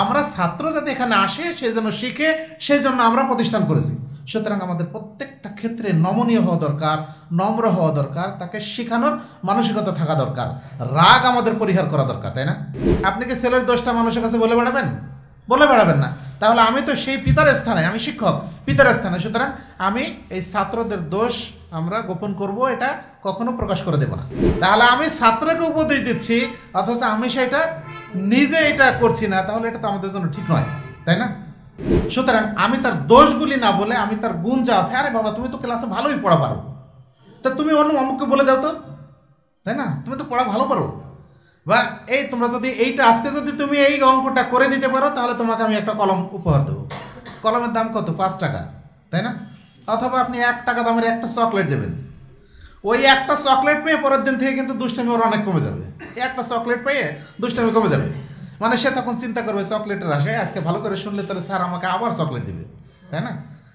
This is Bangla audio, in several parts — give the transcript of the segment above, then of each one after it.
আমরা ছাত্র যাতে এখানে আসে যেন শিখে সেজন্য আমরা প্রতিষ্ঠান করেছি সুতরাং আমাদের প্রত্যেকটা ক্ষেত্রে নমনীয় হওয়া দরকার নম্র হওয়া দরকার তাকে শেখানোর মানসিকতা থাকা দরকার রাগ আমাদের পরিহার করা দরকার তাই না আপনি কি ছেলের দোষটা মানুষের কাছে বলে বেড়াবেন বলে বেড়াবেন না তাহলে আমি তো সেই পিতার স্থানে আমি শিক্ষক পিতার স্থানে সুতরাং আমি এই ছাত্রদের দোষ আমরা গোপন করব এটা কখনো প্রকাশ করে দেব না তাহলে আমি ছাত্রকে উপদেশ দিচ্ছি অথচ আমি সেটা নিজে এটা করছি না তাহলে এটা তো আমাদের জন্য ঠিক নয় তাই না সুতরাং আমি তার দোষগুলি না বলে আমি তার গুণ যা আছে আরে বাবা তুমি তো ক্লাসে ভালোই পড়া পারো তা তুমি অন্য অমুককে বলে দাও তো তাই না তুমি তো পড়া ভালো পারো বা এই তোমরা যদি এইটা আজকে যদি তুমি এই অঙ্কটা করে দিতে পারো তাহলে তোমাকে আমি একটা কলম উপহার দেবো কলমের দাম কত পাঁচ টাকা তাই না অথবা আপনি এক টাকা দামের একটা চকলেট দেবেন ওই একটা চকলেট পেয়ে পরের দিন থেকে কিন্তু দুষ্টামি ওর অনেক কমে যাবে একটা চকলেট পেয়ে দুষ্টামি কমে যাবে মানে সে তখন চিন্তা করবে চকলেটের আশায় আজকে ভালো করে শুনলে তাহলে স্যার আমাকে আবার চকলেট দিবে তাই না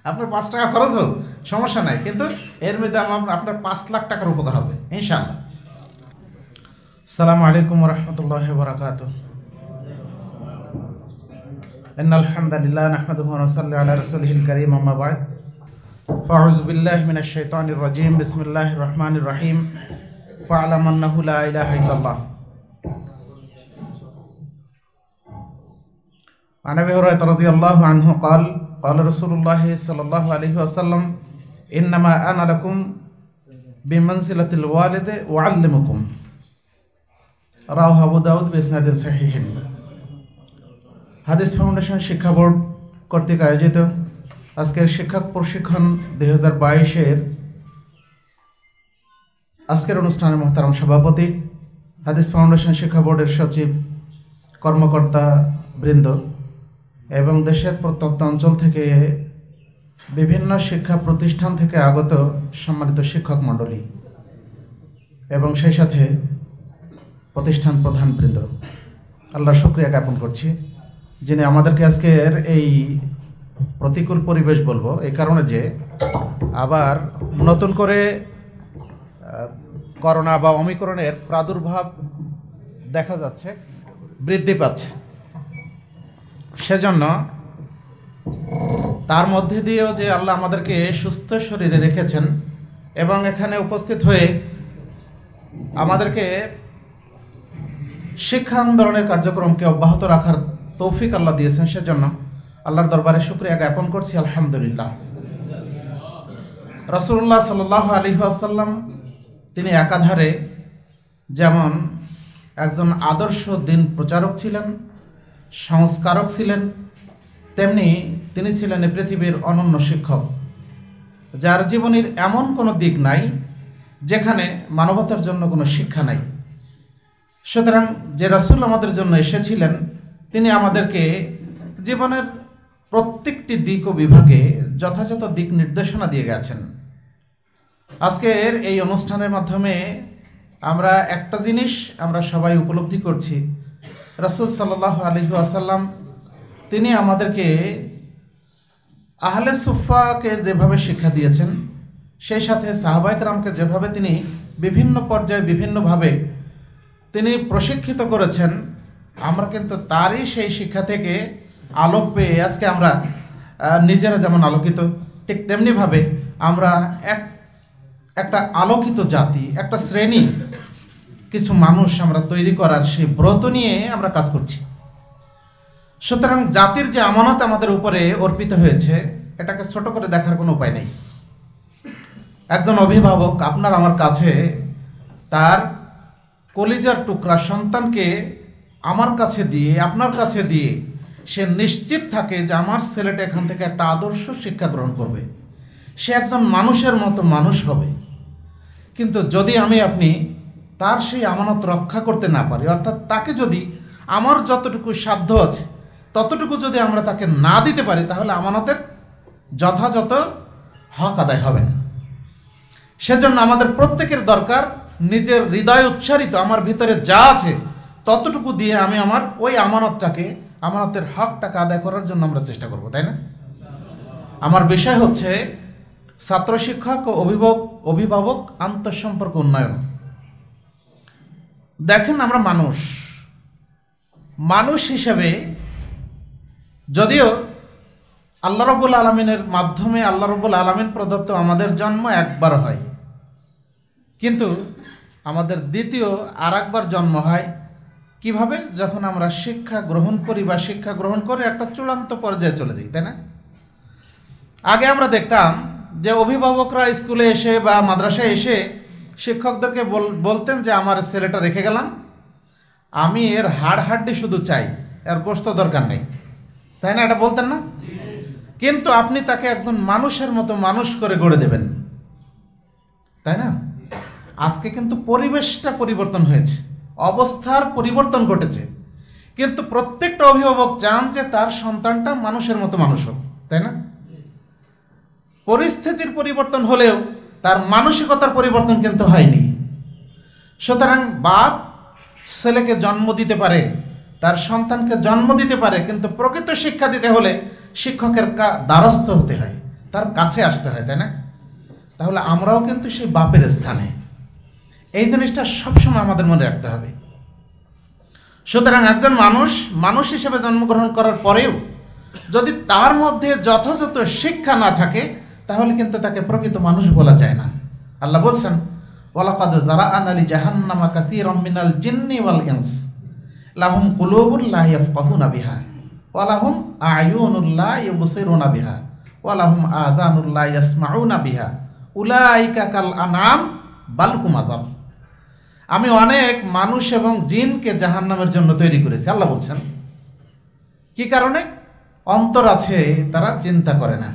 আপনার পাঁচ টাকা খরচ হোক সমস্যা নাই কিন্তু এর মধ্যে আমার আপনার পাঁচ লাখ টাকার উপকার হবে ইনশাল্লাহ সালামু আলাইকুম রহমতুল্লাহ বরাকাত ان الحمد لله نحمده ونصلي على رسوله الكريم اما بعد فاعوذ بالله من الشيطان الرجيم بسم الله الرحمن الرحيم ফাউন্ডেশন শিক্ষা বোর্ড কর্তৃক আয়োজিত আজকের শিক্ষক প্রশিক্ষণ দুই হাজার বাইশের আজকের অনুষ্ঠানের মহতারাম সভাপতি হাদিস ফাউন্ডেশন শিক্ষা বোর্ডের সচিব কর্মকর্তা বৃন্দ এবং দেশের প্রত্যন্ত অঞ্চল থেকে বিভিন্ন শিক্ষা প্রতিষ্ঠান থেকে আগত সম্মানিত শিক্ষক মণ্ডলী এবং সেই সাথে প্রতিষ্ঠান প্রধান বৃন্দ আল্লাহর শুক্রিয়া জ্ঞাপন করছি যিনি আমাদেরকে আজকের এই প্রতিকূল পরিবেশ বলবো এই কারণে যে আবার নতুন করে করোনা বা অমিক্রণের প্রাদুর্ভাব দেখা যাচ্ছে বৃদ্ধি পাচ্ছে সেজন্য তার মধ্যে দিয়েও যে আল্লাহ আমাদেরকে সুস্থ শরীরে রেখেছেন এবং এখানে উপস্থিত হয়ে আমাদেরকে শিক্ষা আন্দোলনের কার্যক্রমকে অব্যাহত রাখার তৌফিক আল্লাহ দিয়েছেন সেজন্য আল্লাহর দরবারে শুক্রিয়া জ্ঞাপন করছি আলহামদুলিল্লাহ রসুল্লাহ সাল আলী আসাল্লাম তিনি একাধারে যেমন একজন আদর্শ দিন প্রচারক ছিলেন সংস্কারক ছিলেন তেমনি তিনি ছিলেন পৃথিবীর অনন্য শিক্ষক যার জীবনের এমন কোনো দিক নাই যেখানে মানবতার জন্য কোনো শিক্ষা নাই সুতরাং যে রাসুল আমাদের জন্য এসেছিলেন তিনি আমাদেরকে জীবনের প্রত্যেকটি দিক ও বিভাগে যথাযথ দিক নির্দেশনা দিয়ে গেছেন আজকের এই অনুষ্ঠানের মাধ্যমে আমরা একটা জিনিস আমরা সবাই উপলব্ধি করছি রসুল সাল্লাহ আলহি আসাল্লাম তিনি আমাদেরকে আহলে সুফাকে যেভাবে শিক্ষা দিয়েছেন সেই সাথে সাহবায়ক রামকে যেভাবে তিনি বিভিন্ন পর্যায়ে বিভিন্নভাবে তিনি প্রশিক্ষিত করেছেন আমরা কিন্তু তারই সেই শিক্ষা থেকে আলোক পেয়ে আজকে আমরা নিজেরা যেমন আলোকিত ঠিক তেমনিভাবে আমরা এক একটা আলোকিত জাতি একটা শ্রেণী কিছু মানুষ আমরা তৈরি করার সেই ব্রত নিয়ে আমরা কাজ করছি সুতরাং জাতির যে আমানত আমাদের উপরে অর্পিত হয়েছে এটাকে ছোট করে দেখার কোনো উপায় নেই একজন অভিভাবক আপনার আমার কাছে তার কলিজার টুকরা সন্তানকে আমার কাছে দিয়ে আপনার কাছে দিয়ে সে নিশ্চিত থাকে যে আমার ছেলেটা এখান থেকে একটা আদর্শ শিক্ষা গ্রহণ করবে সে একজন মানুষের মতো মানুষ হবে কিন্তু যদি আমি আপনি তার সেই আমানত রক্ষা করতে না পারি অর্থাৎ তাকে যদি আমার যতটুকু সাধ্য আছে ততটুকু যদি আমরা তাকে না দিতে পারি তাহলে আমানতের যথাযথ হক আদায় হবে না সেজন্য আমাদের প্রত্যেকের দরকার নিজের হৃদয় উচ্চারিত আমার ভিতরে যা আছে ততটুকু দিয়ে আমি আমার ওই আমানতটাকে আমানতের হকটাকে আদায় করার জন্য আমরা চেষ্টা করব তাই না আমার বিষয় হচ্ছে ছাত্র শিক্ষক ও অভিভাবক অভিভাবক আন্তঃসম্পর্ক উন্নয়ন দেখেন আমরা মানুষ মানুষ হিসেবে যদিও আল্লাহ রবুল আলমিনের মাধ্যমে আল্লাহ রবুল আলমিন প্রদত্ত আমাদের জন্ম একবার হয় কিন্তু আমাদের দ্বিতীয় আর একবার জন্ম হয় কিভাবে যখন আমরা শিক্ষা গ্রহণ করি বা শিক্ষা গ্রহণ করে একটা চূড়ান্ত পর্যায়ে চলে যাই তাই না আগে আমরা দেখতাম যে অভিভাবকরা স্কুলে এসে বা মাদ্রাসায় এসে শিক্ষকদেরকে বলতেন যে আমার ছেলেটা রেখে গেলাম আমি এর হাড় হাড্ডি শুধু চাই এর গোস্ত দরকার নেই তাই না এটা বলতেন না কিন্তু আপনি তাকে একজন মানুষের মতো মানুষ করে গড়ে দেবেন তাই না আজকে কিন্তু পরিবেশটা পরিবর্তন হয়েছে অবস্থার পরিবর্তন ঘটেছে কিন্তু প্রত্যেকটা অভিভাবক চান যে তার সন্তানটা মানুষের মতো মানুষ হোক তাই না পরিস্থিতির পরিবর্তন হলেও তার মানসিকতার পরিবর্তন কিন্তু হয়নি সুতরাং বাপ ছেলেকে জন্ম দিতে পারে তার সন্তানকে জন্ম দিতে পারে কিন্তু প্রকৃত শিক্ষা দিতে হলে শিক্ষকের কা দ্বারস্থ হতে হয় তার কাছে আসতে হয় তাই না তাহলে আমরাও কিন্তু সেই বাপের স্থানে এই জিনিসটা সবসময় আমাদের মনে রাখতে হবে সুতরাং একজন মানুষ মানুষ হিসেবে জন্মগ্রহণ করার পরেও যদি তার মধ্যে যথাযথ শিক্ষা না থাকে তাহলে কিন্তু তাকে প্রকৃত মানুষ বলা যায় না আল্লাহ বলছেন ওয়ালাকাদ জারা আন আনালি জাহান্নামা কাসীরাম মিনাল জিন্নি ওয়াল ইনস লাহুম কুলুবুল লা ইয়াফকাহুনা বিহা ওয়া লাহুম আয়ুনুল লা ইউবসিরুনা বিহা ওয়া লাহুম আযানুল লা ইয়াসমাউনা বিহা উলাইকা কাল আনাম বাল হুম আযাল আমি অনেক মানুষ এবং জিনকে জাহান্নামের জন্য তৈরি করেছি আল্লাহ বলছেন কি কারণে অন্তর আছে তারা চিন্তা করে না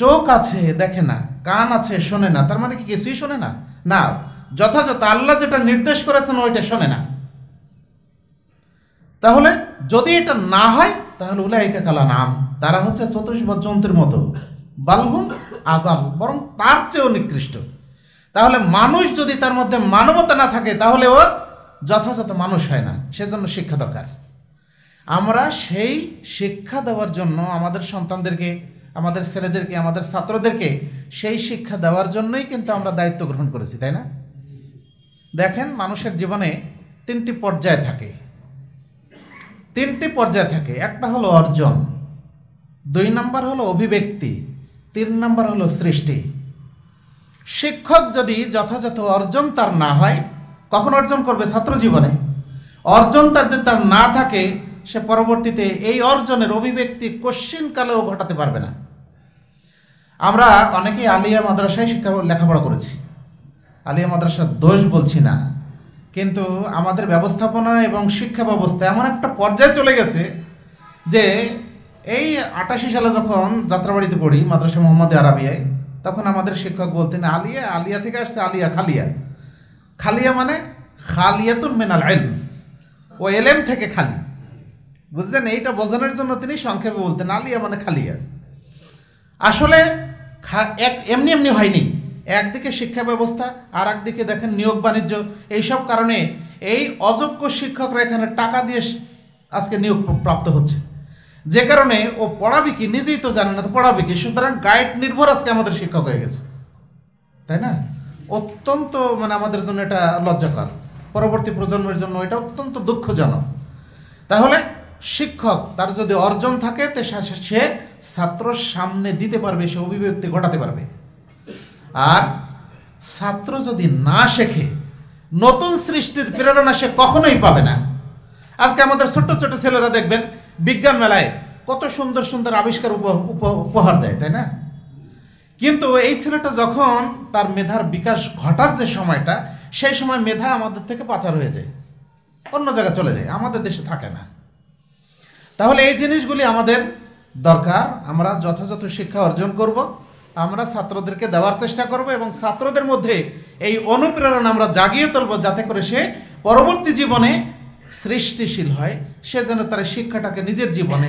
চোখ আছে দেখে না কান আছে শোনে না তার মানে কি কিছুই শোনে না না যথাযথ আল্লাহ যেটা নির্দেশ করেছেন ওইটা শোনে না তাহলে যদি এটা না হয় তাহলে উলাইকা কালা নাম তারা হচ্ছে চতুষ্পদ জন্তুর মতো বালগুন আজাল বরং তার চেয়েও নিকৃষ্ট তাহলে মানুষ যদি তার মধ্যে মানবতা না থাকে তাহলে ও যথাযথ মানুষ হয় না সেজন্য শিক্ষা দরকার আমরা সেই শিক্ষা দেওয়ার জন্য আমাদের সন্তানদেরকে আমাদের ছেলেদেরকে আমাদের ছাত্রদেরকে সেই শিক্ষা দেওয়ার জন্যই কিন্তু আমরা দায়িত্ব গ্রহণ করেছি তাই না দেখেন মানুষের জীবনে তিনটি পর্যায় থাকে তিনটি পর্যায় থাকে একটা হলো অর্জন দুই নম্বর হলো অভিব্যক্তি তিন নম্বর হলো সৃষ্টি শিক্ষক যদি যথাযথ অর্জন তার না হয় কখন অর্জন করবে ছাত্র জীবনে অর্জন তার যে তার না থাকে সে পরবর্তীতে এই অর্জনের অভিব্যক্তি কোশ্চিন কালেও ঘটাতে পারবে না আমরা অনেকেই আলিয়া মাদ্রাসায় শিক্ষা লেখাপড়া করেছি আলিয়া মাদ্রাসার দোষ বলছি না কিন্তু আমাদের ব্যবস্থাপনা এবং শিক্ষা ব্যবস্থা এমন একটা পর্যায়ে চলে গেছে যে এই আটাশি সালে যখন যাত্রাবাড়িতে পড়ি মাদ্রাসা মোহাম্মদ আরাবিয়ায় তখন আমাদের শিক্ষক বলতেন আলিয়া আলিয়া থেকে আসছে আলিয়া খালিয়া খালিয়া মানে খালিয়াতুন মেনাল এলম ও এলএম থেকে খালি বুঝছেন এইটা বোঝানোর জন্য তিনি সংক্ষেপে বলতেন আলিয়া মানে খালিয়া আসলে এক এমনি এমনি হয়নি একদিকে শিক্ষা ব্যবস্থা আর একদিকে দেখেন নিয়োগ বাণিজ্য এইসব কারণে এই অযোগ্য শিক্ষকরা এখানে টাকা দিয়ে আজকে নিয়োগ প্রাপ্ত হচ্ছে যে কারণে ও পড়াবে কি নিজেই তো জানে না তো পড়াবে কি সুতরাং গাইড নির্ভর আজকে আমাদের শিক্ষক হয়ে গেছে তাই না অত্যন্ত মানে আমাদের জন্য এটা লজ্জাকর পরবর্তী প্রজন্মের জন্য এটা অত্যন্ত দুঃখজনক তাহলে শিক্ষক তার যদি অর্জন থাকে তে সে ছাত্রর সামনে দিতে পারবে সে অভিব্যক্তি ঘটাতে পারবে আর ছাত্র যদি না শেখে নতুন সৃষ্টির প্রেরণা সে কখনোই পাবে না আজকে আমাদের ছোট্ট ছোট ছেলেরা দেখবেন বিজ্ঞান মেলায় কত সুন্দর সুন্দর আবিষ্কার উপহার দেয় তাই না কিন্তু এই ছেলেটা যখন তার মেধার বিকাশ ঘটার যে সময়টা সেই সময় মেধা আমাদের থেকে পাচার হয়ে যায় অন্য জায়গায় চলে যায় আমাদের দেশে থাকে না তাহলে এই জিনিসগুলি আমাদের দরকার আমরা যথাযথ শিক্ষা অর্জন করব আমরা ছাত্রদেরকে দেওয়ার চেষ্টা করব এবং ছাত্রদের মধ্যে এই অনুপ্রেরণা আমরা জাগিয়ে তুলব যাতে করে সে পরবর্তী জীবনে সৃষ্টিশীল হয় সে যেন তার শিক্ষাটাকে নিজের জীবনে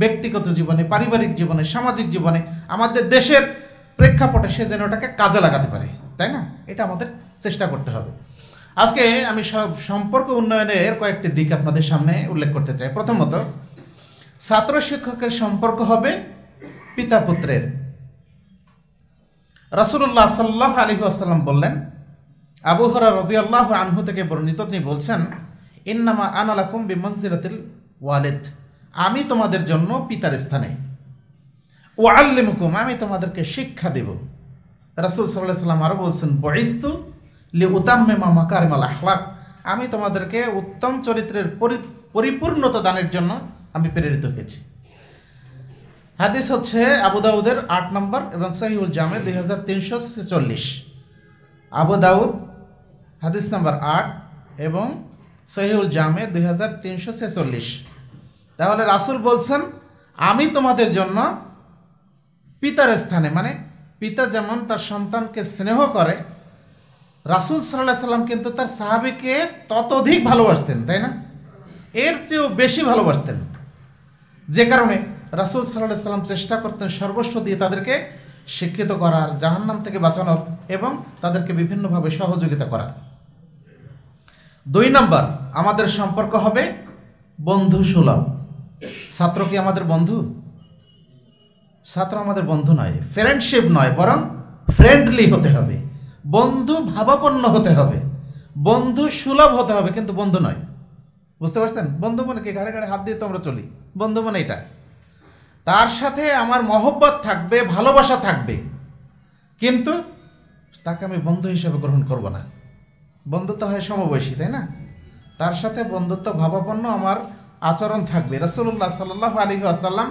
ব্যক্তিগত জীবনে পারিবারিক জীবনে সামাজিক জীবনে আমাদের দেশের প্রেক্ষাপটে সে যেন ওটাকে কাজে লাগাতে পারে তাই না এটা আমাদের চেষ্টা করতে হবে আজকে আমি সব সম্পর্ক উন্নয়নের কয়েকটি দিক আপনাদের সামনে উল্লেখ করতে চাই প্রথমত ছাত্র শিক্ষকের সম্পর্ক হবে পিতা পুত্রের রাসুল্লাহ সাল্লাহ আলী আসাল্লাম বললেন আবু হরা রাজিয়াল্লাহ আনহু থেকে বর্ণিত তিনি বলছেন ইন্নামা কুম্বি মঞ্জিরাতিল ওয়ালেদ আমি তোমাদের জন্য পিতার স্থানে ও মুকুম আমি তোমাদেরকে শিক্ষা দেব রাসুল সাল্লাহ সাল্লাম আরও বলছেন বয়স্তু লি উতাম্মেমা মাকারিমাল আহলাক আমি তোমাদেরকে উত্তম চরিত্রের পরিপূর্ণতা দানের জন্য আমি প্রেরিত হয়েছি হাদিস হচ্ছে আবু দাউদের আট নম্বর এবং সহিউল জামে দুই হাজার তিনশো ছেচল্লিশ আবু দাউদ হাদিস নম্বর আট এবং সহিউল জামে দুই হাজার তিনশো ছেচল্লিশ তাহলে রাসুল বলছেন আমি তোমাদের জন্য পিতার স্থানে মানে পিতা যেমন তার সন্তানকে স্নেহ করে রাসুল সাল্লাহ সাল্লাম কিন্তু তার সাহাবিকে ততোধিক ভালোবাসতেন তাই না এর চেয়েও বেশি ভালোবাসতেন যে কারণে রাসুল সাল্লাহ সাল্লাম চেষ্টা করতেন সর্বস্ব দিয়ে তাদেরকে শিক্ষিত করার জাহান্নাম থেকে বাঁচানোর এবং তাদেরকে বিভিন্নভাবে সহযোগিতা করার দুই নম্বর আমাদের সম্পর্ক হবে বন্ধু সুলভ ছাত্র কি আমাদের বন্ধু ছাত্র আমাদের বন্ধু নয় ফ্রেন্ডশিপ নয় বরং ফ্রেন্ডলি হতে হবে বন্ধু ভাবাপন্ন হতে হবে বন্ধু সুলভ হতে হবে কিন্তু বন্ধু নয় বুঝতে পারছেন বন্ধু মানে কি ঘাড়ে ঘাড়ে হাত দিয়ে তো আমরা চলি বন্ধু মানে এটা তার সাথে আমার মহব্বত থাকবে ভালোবাসা থাকবে কিন্তু তাকে আমি বন্ধু হিসেবে গ্রহণ করব না বন্ধুত্ব হয় সমবয়সী তাই না তার সাথে বন্ধুত্ব ভাবাপন্ন আমার আচরণ থাকবে রসুল্লাহ সাল্লাহ আলী আসাল্লাম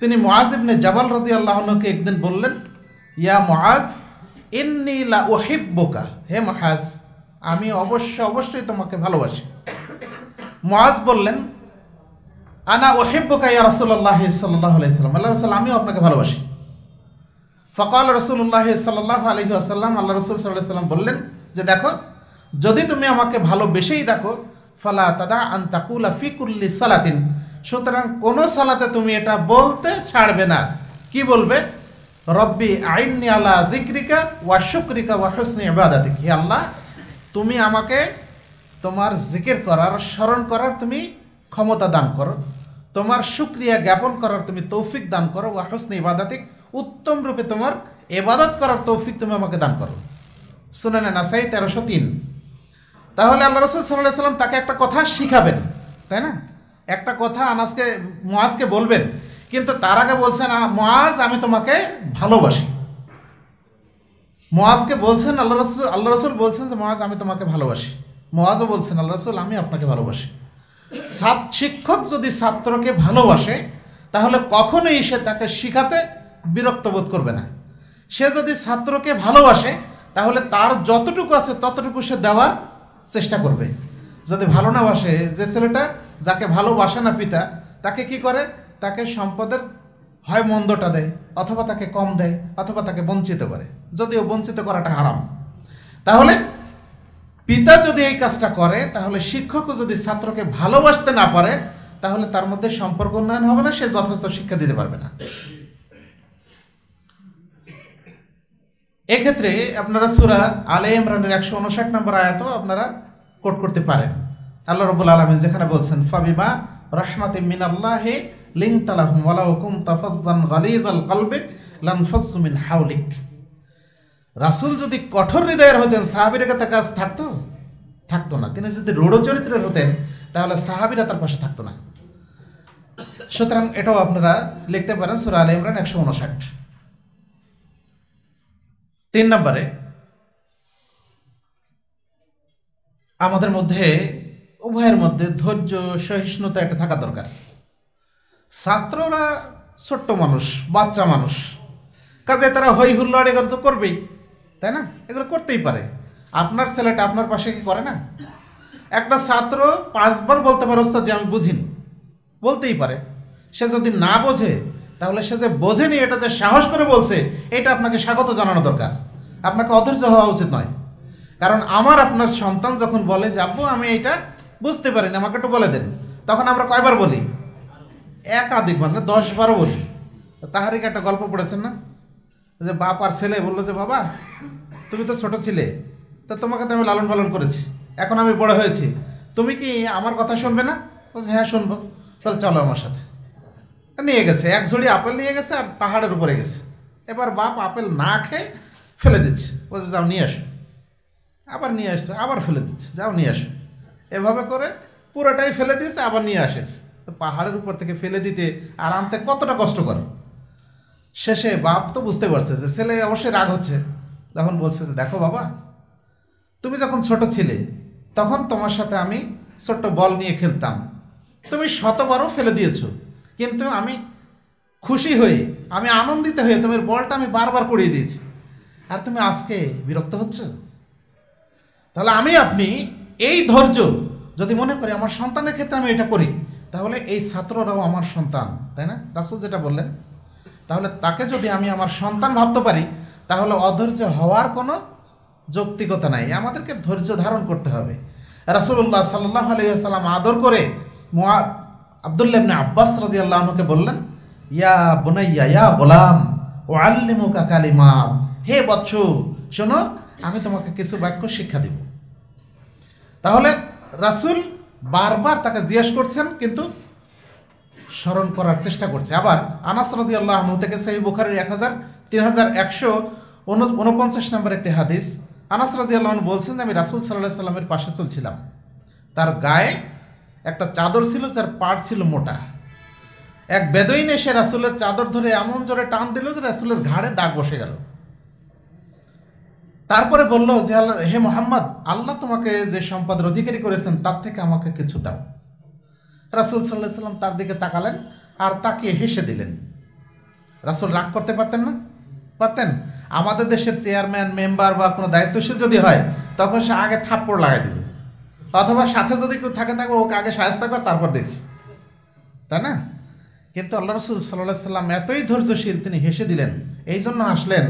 তিনি মোয়াজ ইবনে জাবাল রাজি আল্লাহনকে একদিন বললেন ইয়া মহাজ ওহিব বোকা হে মহাজ আমি অবশ্য অবশ্যই তোমাকে ভালোবাসি মহাজ বললেন আনা ওহেব্বকা ইয়া রসুল্লাহ সাল্লাহ আলাইসাল্লাম আল্লাহ রসুল আমিও আপনাকে ভালোবাসি ফকাল রসুল্লাহ সাল্লাহ আলহি আসাল্লাম আল্লাহ রসুল সাল্লাহ সাল্লাম বললেন যে দেখো যদি তুমি আমাকে ভালোবেসেই দেখো ফালা তাদা তাকুলা ফিকুল্লি সালাতিন সুতরাং কোন সালাতে তুমি এটা বলতে ছাড়বে না কি বলবে রব্বি আইননি আলা দিক্রিকা ওয়া শুক্রিকা ওয়া হুসনি ইবাদাতিক হে আল্লাহ তুমি আমাকে তোমার জিকির করার স্মরণ করার তুমি ক্ষমতা দান করো তোমার সুক্রিয়া জ্ঞাপন করার তুমি তৌফিক দান করো ওয়া হোসনে ইবাদাতিক উত্তম রূপে তোমার এবাদত করার তৌফিক তুমি আমাকে দান করো নেন আসাই তেরোশো তিন তাহলে আল্লাহ রসুল সাল্লাহ সাল্লাম তাকে একটা কথা শিখাবেন তাই না একটা কথা আনাজকে মোয়াজকে বলবেন কিন্তু তার আগে বলছেন মোয়াজ আমি তোমাকে ভালোবাসি মোয়াজকে বলছেন আল্লাহ রসুল আল্লাহ রসুল বলছেন যে মোয়াজ আমি তোমাকে ভালোবাসি মোয়াজও বলছেন আল্লাহ রসুল আমি আপনাকে ভালোবাসি শিক্ষক যদি ছাত্রকে ভালোবাসে তাহলে কখনোই সে তাকে শিখাতে বিরক্ত বোধ করবে না সে যদি ছাত্রকে ভালোবাসে তাহলে তার যতটুকু আছে ততটুকু সে দেওয়ার চেষ্টা করবে যদি ভালো না বাসে যে ছেলেটা যাকে ভালোবাসে না পিতা তাকে কি করে তাকে সম্পদের হয় মন্দটা দেয় অথবা তাকে কম দেয় অথবা তাকে বঞ্চিত করে যদিও বঞ্চিত করাটা হারাম তাহলে পিতা যদি এই কাজটা করে তাহলে শিক্ষকও যদি ছাত্রকে ভালোবাসতে না পারে তাহলে তার মধ্যে সম্পর্ক উন্নয়ন হবে না সে যথাযথ শিক্ষা দিতে পারবে না এক্ষেত্রে আপনারা সুরা আলে ইমরানের একশো উনষাট নম্বর আয়াত আপনারা কোট করতে পারেন আল্লাহ রবুল আলমিন যেখানে বলছেন ফাবিমা রহমাতে মিন আল্লাহে লিং তালাহম ওয়ালাউকুম তাফাজ্জান গালিজ আল কালবে লানফাজ্জু মিন হাউলিক রাসুল যদি কঠোর হৃদয়ের হতেন সাহাবির কাছে থাকতো থাকতো না তিনি যদি রূঢ় চরিত্রের হতেন তাহলে সাহাবিরা তার পাশে থাকতো না সুতরাং এটাও আপনারা লিখতে পারেন সুরা আল ইমরান একশো উনষাট তিন নম্বরে আমাদের মধ্যে উভয়ের মধ্যে ধৈর্য সহিষ্ণুতা একটা থাকা দরকার ছাত্ররা ছোট্ট মানুষ বাচ্চা মানুষ কাজে তারা হৈ হুল্লাড়ে করবেই তাই না এগুলো করতেই পারে আপনার ছেলেটা আপনার পাশে কি করে না একটা ছাত্র পাঁচবার বলতে পারে ওস্তাদ যে আমি বুঝিনি বলতেই পারে সে যদি না বোঝে তাহলে সে যে বোঝেনি এটা যে সাহস করে বলছে এটা আপনাকে স্বাগত জানানো দরকার আপনাকে অধৈর্য হওয়া উচিত নয় কারণ আমার আপনার সন্তান যখন বলে যে আব্বু আমি এটা বুঝতে পারিনি আমাকে একটু বলে দেন তখন আমরা কয়বার বলি একাধিকবার না দশ বারো বলি তাহারিকে একটা গল্প পড়েছেন না যে বাপ আর ছেলে বললো যে বাবা তুমি তো ছোট ছিলে তা তোমাকে তো আমি লালন পালন করেছি এখন আমি বড় হয়েছি তুমি কি আমার কথা শুনবে না বলছে হ্যাঁ শুনবো তাহলে চলো আমার সাথে নিয়ে গেছে এক ঝুড়ি আপেল নিয়ে গেছে আর পাহাড়ের উপরে গেছে এবার বাপ আপেল না খেয়ে ফেলে দিচ্ছে বলছে যাও নিয়ে আসো আবার নিয়ে আসছে আবার ফেলে দিচ্ছে যাও নিয়ে আসো এভাবে করে পুরোটাই ফেলে দিয়েছে আবার নিয়ে আসেছে পাহাড়ের উপর থেকে ফেলে দিতে আর আনতে কতটা কষ্ট করে শেষে বাপ তো বুঝতে পারছে যে ছেলে অবশ্যই রাগ হচ্ছে তখন বলছে যে দেখো বাবা তুমি যখন ছোট ছিলে তখন তোমার সাথে আমি ছোট্ট বল নিয়ে খেলতাম তুমি শতবারও ফেলে দিয়েছ কিন্তু আমি খুশি হয়ে আমি আনন্দিত হয়ে তোমার বলটা আমি বারবার করিয়ে দিয়েছি আর তুমি আজকে বিরক্ত হচ্ছ তাহলে আমি আপনি এই ধৈর্য যদি মনে করি আমার সন্তানের ক্ষেত্রে আমি এটা করি তাহলে এই ছাত্ররাও আমার সন্তান তাই না রাসুল যেটা বললেন তাহলে তাকে যদি আমি আমার সন্তান ভাবতে পারি তাহলে অধৈর্য হওয়ার কোনো যৌক্তিকতা নাই আমাদেরকে ধৈর্য ধারণ করতে হবে রাসুল্লাহ সাল্লাহ আলহিহাসাল্লাম আদর করে মোয়া আবদুল্লাহ আব্বাস রাজি আল্লাহকে বললেন ইয়া বোনাইয়া ইয়া গোলাম ও আল্লিমু কাকালিমা হে বৎস শোনো আমি তোমাকে কিছু বাক্য শিক্ষা দিব তাহলে রাসুল বারবার তাকে জিজ্ঞেস করছেন কিন্তু স্মরণ করার চেষ্টা করছে আবার আনাস রাজি আল্লাহ থেকে সেই বুখারের এক হাজার তিন হাজার একশো উনপঞ্চাশ নম্বর একটি হাদিস আনাস রাজি আল্লাহ বলছেন যে আমি রাসুল সাল্লাহ সাল্লামের পাশে চলছিলাম তার গায়ে একটা চাদর ছিল যার পাট ছিল মোটা এক বেদইন এসে রাসুলের চাদর ধরে এমন জোরে টান দিল যে রাসুলের ঘাড়ে দাগ বসে গেল তারপরে বলল যে হে মোহাম্মদ আল্লাহ তোমাকে যে সম্পদের অধিকারী করেছেন তার থেকে আমাকে কিছু দাও রাসুল সাল্লাহ সাল্লাম তার দিকে তাকালেন আর তাকে হেসে দিলেন রাসুল রাগ করতে পারতেন না পারতেন আমাদের দেশের চেয়ারম্যান মেম্বার বা কোনো দায়িত্বশীল যদি হয় তখন সে আগে থাপ্পড় লাগাই দেবে অথবা সাথে যদি কেউ থাকে থাকবে ওকে আগে সাহায্য কর তারপর দেখছি তাই না কিন্তু আল্লাহ রসুল সাল্লাহ সাল্লাম এতই ধৈর্যশীল তিনি হেসে দিলেন এই জন্য আসলেন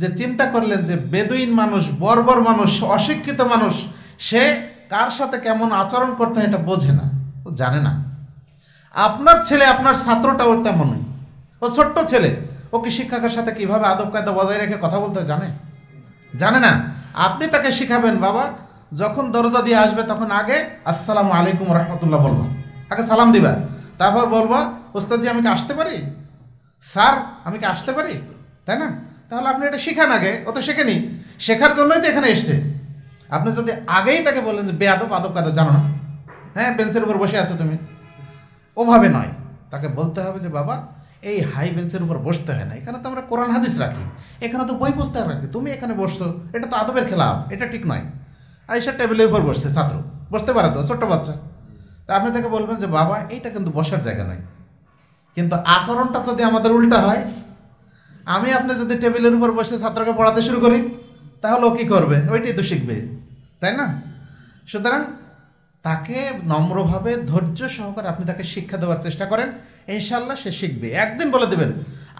যে চিন্তা করলেন যে বেদুইন মানুষ বর্বর মানুষ অশিক্ষিত মানুষ সে কার সাথে কেমন আচরণ করতে হয় এটা বোঝে না ও জানে না আপনার ছেলে আপনার ছাত্রটাও তেমনই ও ছোট্ট ছেলে ও কি শিক্ষকের সাথে কীভাবে আদব কায়দা বজায় রেখে কথা বলতে জানে জানে না আপনি তাকে শিখাবেন বাবা যখন দরজা দিয়ে আসবে তখন আগে আসসালামু আলাইকুম রহমতুল্লাহ বলবো আগে সালাম দিবা তারপর বলবা ওস্তাদজি আমি কি আসতে পারি স্যার আমি কি আসতে পারি তাই না তাহলে আপনি এটা শেখান আগে ও তো শেখেনি শেখার জন্যই তো এখানে এসছে আপনি যদি আগেই তাকে বলেন যে বেআব আদব কাদা জানো না হ্যাঁ বেঞ্চের উপর বসে আছো তুমি ওভাবে নয় তাকে বলতে হবে যে বাবা এই হাই বেঞ্চের উপর বসতে হয় না এখানে তো আমরা কোরআন হাদিস রাখি এখানে তো বই পুস্তক রাখি তুমি এখানে বসছো এটা তো আদবের খেলা এটা ঠিক নয় আইসা টেবিলের উপর বসছে ছাত্র বসতে পারে তো ছোট্ট বাচ্চা তা আপনি তাকে বলবেন যে বাবা এইটা কিন্তু বসার জায়গা নয় কিন্তু আচরণটা যদি আমাদের উল্টা হয় আমি আপনি যদি টেবিলের উপর বসে ছাত্রকে পড়াতে শুরু করি তাহলে ও কী করবে ওইটাই তো শিখবে তাই না সুতরাং তাকে নম্রভাবে ধৈর্য সহকারে আপনি তাকে শিক্ষা দেওয়ার চেষ্টা করেন ইনশাল্লাহ সে শিখবে একদিন বলে দেবেন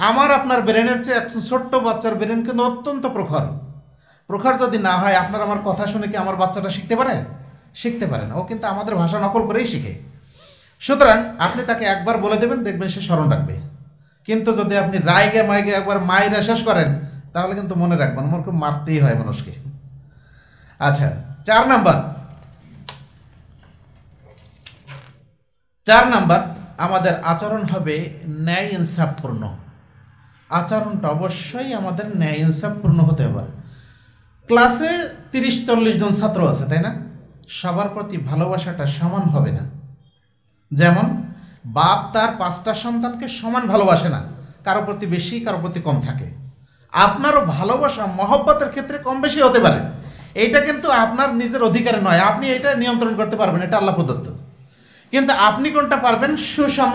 আমার আপনার ব্রেনের চেয়ে একজন ছোট্ট বাচ্চার ব্রেন কিন্তু অত্যন্ত প্রখর প্রখর যদি না হয় আপনার আমার কথা শুনে কি আমার বাচ্চাটা শিখতে পারে শিখতে পারে না ও কিন্তু আমাদের ভাষা নকল করেই শিখে সুতরাং আপনি তাকে একবার বলে দেবেন দেখবেন সে স্মরণ রাখবে কিন্তু যদি আপনি রায়গে মায়গে একবার মায়েরা শেষ করেন তাহলে কিন্তু মনে রাখবেন আমার খুব মারতেই হয় মানুষকে আচ্ছা চার নাম্বার চার নাম্বার আমাদের আচরণ হবে ন্যায় ইনসাফপূর্ণ আচরণটা অবশ্যই আমাদের ন্যায় ইনসাফপূর্ণ হতে হবে ক্লাসে তিরিশ চল্লিশ জন ছাত্র আছে তাই না সবার প্রতি ভালোবাসাটা সমান হবে না যেমন বাপ তার পাঁচটা সন্তানকে সমান ভালোবাসে না কারো প্রতি বেশি কারো প্রতি কম থাকে আপনারও ভালোবাসা মহব্বতের ক্ষেত্রে কম বেশি হতে পারে এটা কিন্তু আপনার নিজের অধিকারে নয় আপনি এটা নিয়ন্ত্রণ করতে পারবেন এটা আল্লাহ প্রদত্ত কিন্তু আপনি কোনটা পারবেন সুষম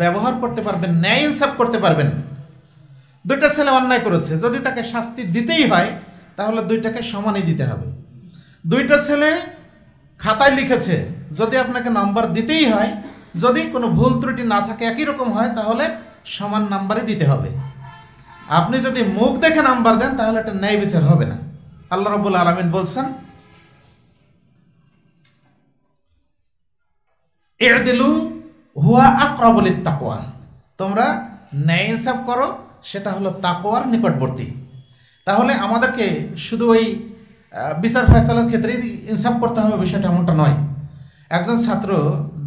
ব্যবহার করতে পারবেন ন্যায় ইনসাফ করতে পারবেন দুইটা ছেলে অন্যায় করেছে যদি তাকে শাস্তি দিতেই হয় তাহলে দুইটাকে সমানই দিতে হবে দুইটা ছেলে খাতায় লিখেছে যদি আপনাকে নাম্বার দিতেই হয় যদি কোনো ভুল ত্রুটি না থাকে একই রকম হয় তাহলে সমান নাম্বারই দিতে হবে আপনি যদি মুখ দেখে নাম্বার দেন তাহলে এটা ন্যায় বিচার হবে না আল্লাহ রবুল আলমিন বলছেন এরদিলু হুয়া আক্রাবলির তাকোয়া তোমরা ন্যায় ইনসাফ করো সেটা হলো তাকোয়ার নিকটবর্তী তাহলে আমাদেরকে শুধু ওই বিচার ফেসলার ক্ষেত্রেই ইনসাফ করতে হবে বিষয়টা এমনটা নয় একজন ছাত্র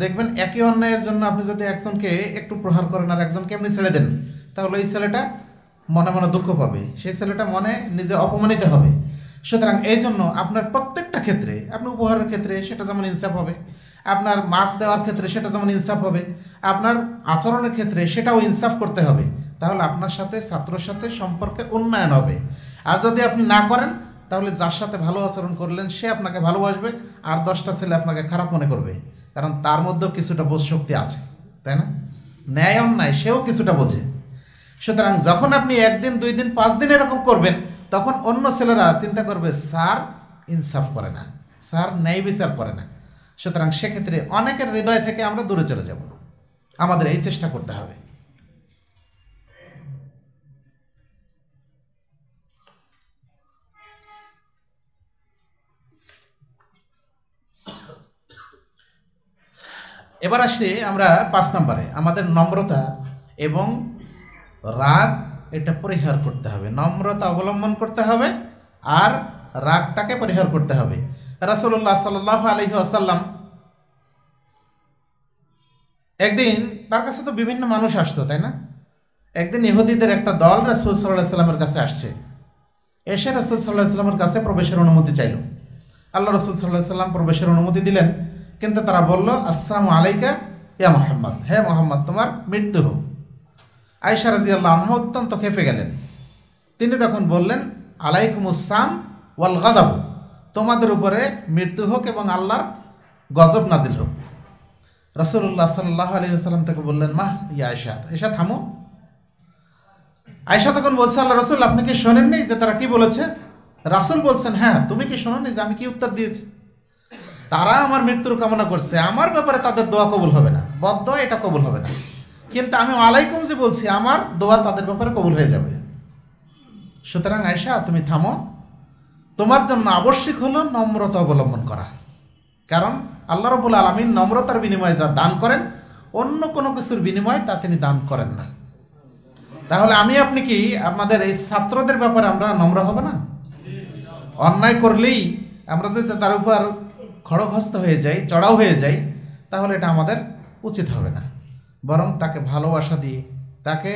দেখবেন একই অন্যায়ের জন্য আপনি যদি একজনকে একটু প্রহার করেন আর একজনকে আপনি ছেড়ে দেন তাহলে এই ছেলেটা মনে মনে দুঃখ পাবে সেই ছেলেটা মনে নিজে অপমানিত হবে সুতরাং এই জন্য আপনার প্রত্যেকটা ক্ষেত্রে আপনি উপহারের ক্ষেত্রে সেটা যেমন ইনসাফ হবে আপনার মাপ দেওয়ার ক্ষেত্রে সেটা যেমন ইনসাফ হবে আপনার আচরণের ক্ষেত্রে সেটাও ইনসাফ করতে হবে তাহলে আপনার সাথে ছাত্রর সাথে সম্পর্কে উন্নয়ন হবে আর যদি আপনি না করেন তাহলে যার সাথে ভালো আচরণ করলেন সে আপনাকে ভালোবাসবে আর দশটা ছেলে আপনাকে খারাপ মনে করবে কারণ তার মধ্যেও কিছুটা বোধ শক্তি আছে তাই না ন্যায় অন্যায় সেও কিছুটা বোঝে সুতরাং যখন আপনি একদিন দুই দিন পাঁচ দিন এরকম করবেন তখন অন্য ছেলেরা চিন্তা করবে স্যার ইনসাফ করে না স্যার ন্যায় বিচার করে না সুতরাং সেক্ষেত্রে অনেকের হৃদয় থেকে আমরা দূরে চলে যাব আমাদের এই চেষ্টা করতে হবে এবার আসছি আমরা পাঁচ নম্বরে আমাদের নম্রতা এবং রাগ এটা পরিহার করতে হবে নম্রতা অবলম্বন করতে হবে আর রাগটাকে পরিহার করতে হবে রাসুল্লাহ সাল আলহি আসাল্লাম একদিন তার কাছে তো বিভিন্ন মানুষ আসতো তাই না একদিন ইহুদিদের একটা দল রাসুল সাল্লাহ সাল্লামের কাছে আসছে এসে রাসুল সাল্লাহ সাল্লামের কাছে প্রবেশের অনুমতি চাইল আল্লাহ রসুল সাল্লাহ সাল্লাম প্রবেশের অনুমতি দিলেন কিন্তু তারা বলল আসসালামু আলাইকা ইয়া মোহাম্মদ হে মোহাম্মদ তোমার মৃত্যু হোক আয়সা রাজি আল্লাহ আনহা অত্যন্ত খেপে গেলেন তিনি তখন বললেন আলাইকুমুসাম ওয়াল গাদাবু তোমাদের উপরে মৃত্যু হোক এবং আল্লাহর গজব নাজিল হোক রসুল্লাহ সাল্লাহ সাল্লাম তাকে বললেন মা ইয়া আয়সা এসা থামো আয়সা তখন বলছে আল্লাহ রসুল আপনি কি শোনেননি যে তারা কি বলেছে রাসুল বলছেন হ্যাঁ তুমি কি শোনেননি যে আমি কি উত্তর দিয়েছি তারা আমার মৃত্যুর কামনা করছে আমার ব্যাপারে তাদের দোয়া কবুল হবে না বদ এটা কবুল হবে না কিন্তু আমি আলাইকুম যে বলছি আমার দোয়া তাদের ব্যাপারে কবুল হয়ে যাবে সুতরাং আয়সা তুমি থামো তোমার জন্য আবশ্যিক হলো নম্রতা অবলম্বন করা কারণ আল্লাহ রবুল আলমিন নম্রতার বিনিময়ে যা দান করেন অন্য কোনো কিছুর বিনিময়ে তা তিনি দান করেন না তাহলে আমি আপনি কি আমাদের এই ছাত্রদের ব্যাপারে আমরা নম্র হব না অন্যায় করলেই আমরা যদি তার উপর খড়গস্ত হয়ে যাই চড়াও হয়ে যাই তাহলে এটা আমাদের উচিত হবে না বরং তাকে ভালোবাসা দিয়ে তাকে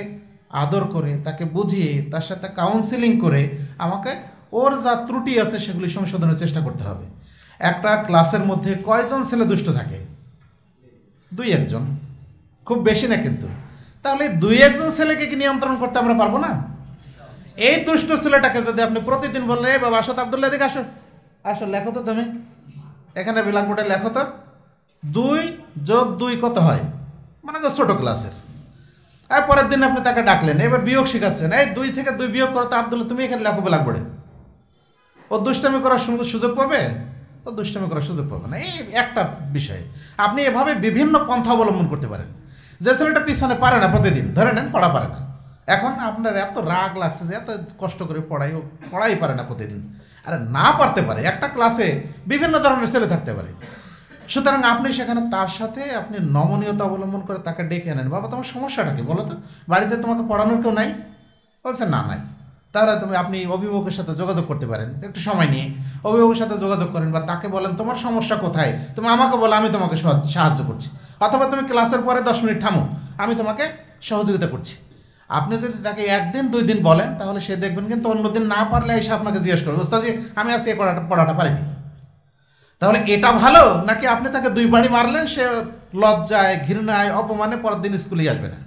আদর করে তাকে বুঝিয়ে তার সাথে কাউন্সিলিং করে আমাকে ওর যা ত্রুটি আছে সেগুলি সংশোধনের চেষ্টা করতে হবে একটা ক্লাসের মধ্যে কয়জন ছেলে দুষ্ট থাকে দুই একজন খুব বেশি না কিন্তু তাহলে দুই একজন ছেলেকে কি নিয়ন্ত্রণ করতে আমরা পারবো না এই দুষ্ট ছেলেটাকে যদি আপনি প্রতিদিন বললেন এই বাবা আসত আবদুল্লাহ দিকে আসো আসো লেখো তো তুমি এখানে বিলাকবোর্ডে লেখো তো দুই যোগ দুই কত হয় মানে তো ছোটো ক্লাসের আর পরের দিন আপনি তাকে ডাকলেন এবার বিয়োগ শিখাচ্ছেন এই দুই থেকে দুই বিয়োগ করো তো আবদুল্লাহ তুমি এখানে লেখো বিলাকবোর্ডে ও দুষ্টামি করার সুযোগ পাবে ও দুষ্টামি করার সুযোগ পাবে না এই একটা বিষয় আপনি এভাবে বিভিন্ন পন্থা অবলম্বন করতে পারেন যে ছেলেটা পিছনে পারে না প্রতিদিন ধরে নেন পড়া পারে না এখন আপনার এত রাগ লাগছে যে এত কষ্ট করে পড়াই ও পড়াই পারে না প্রতিদিন আরে না পারতে পারে একটা ক্লাসে বিভিন্ন ধরনের ছেলে থাকতে পারে সুতরাং আপনি সেখানে তার সাথে আপনি নমনীয়তা অবলম্বন করে তাকে ডেকে আনেন বাবা তোমার সমস্যাটা কি বলো তো বাড়িতে তোমাকে পড়ানোর কেউ নাই বলছে না নাই তারা তুমি আপনি অভিভাবকের সাথে যোগাযোগ করতে পারেন একটু সময় নিয়ে অভিভাবকের সাথে যোগাযোগ করেন বা তাকে বলেন তোমার সমস্যা কোথায় তুমি আমাকে বলো আমি তোমাকে সাহায্য করছি অথবা তুমি ক্লাসের পরে দশ মিনিট থামো আমি তোমাকে সহযোগিতা করছি আপনি যদি তাকে একদিন দুই দিন বলেন তাহলে সে দেখবেন কিন্তু অন্যদিন না পারলে এসে আপনাকে জিজ্ঞেস করবে পারছি আমি আজকে পড়াটা পড়াটা পারিনি তাহলে এটা ভালো নাকি আপনি তাকে দুই বাড়ি মারলেন সে লজ্জায় ঘৃণায় অপমানে পরের দিন স্কুলেই আসবে না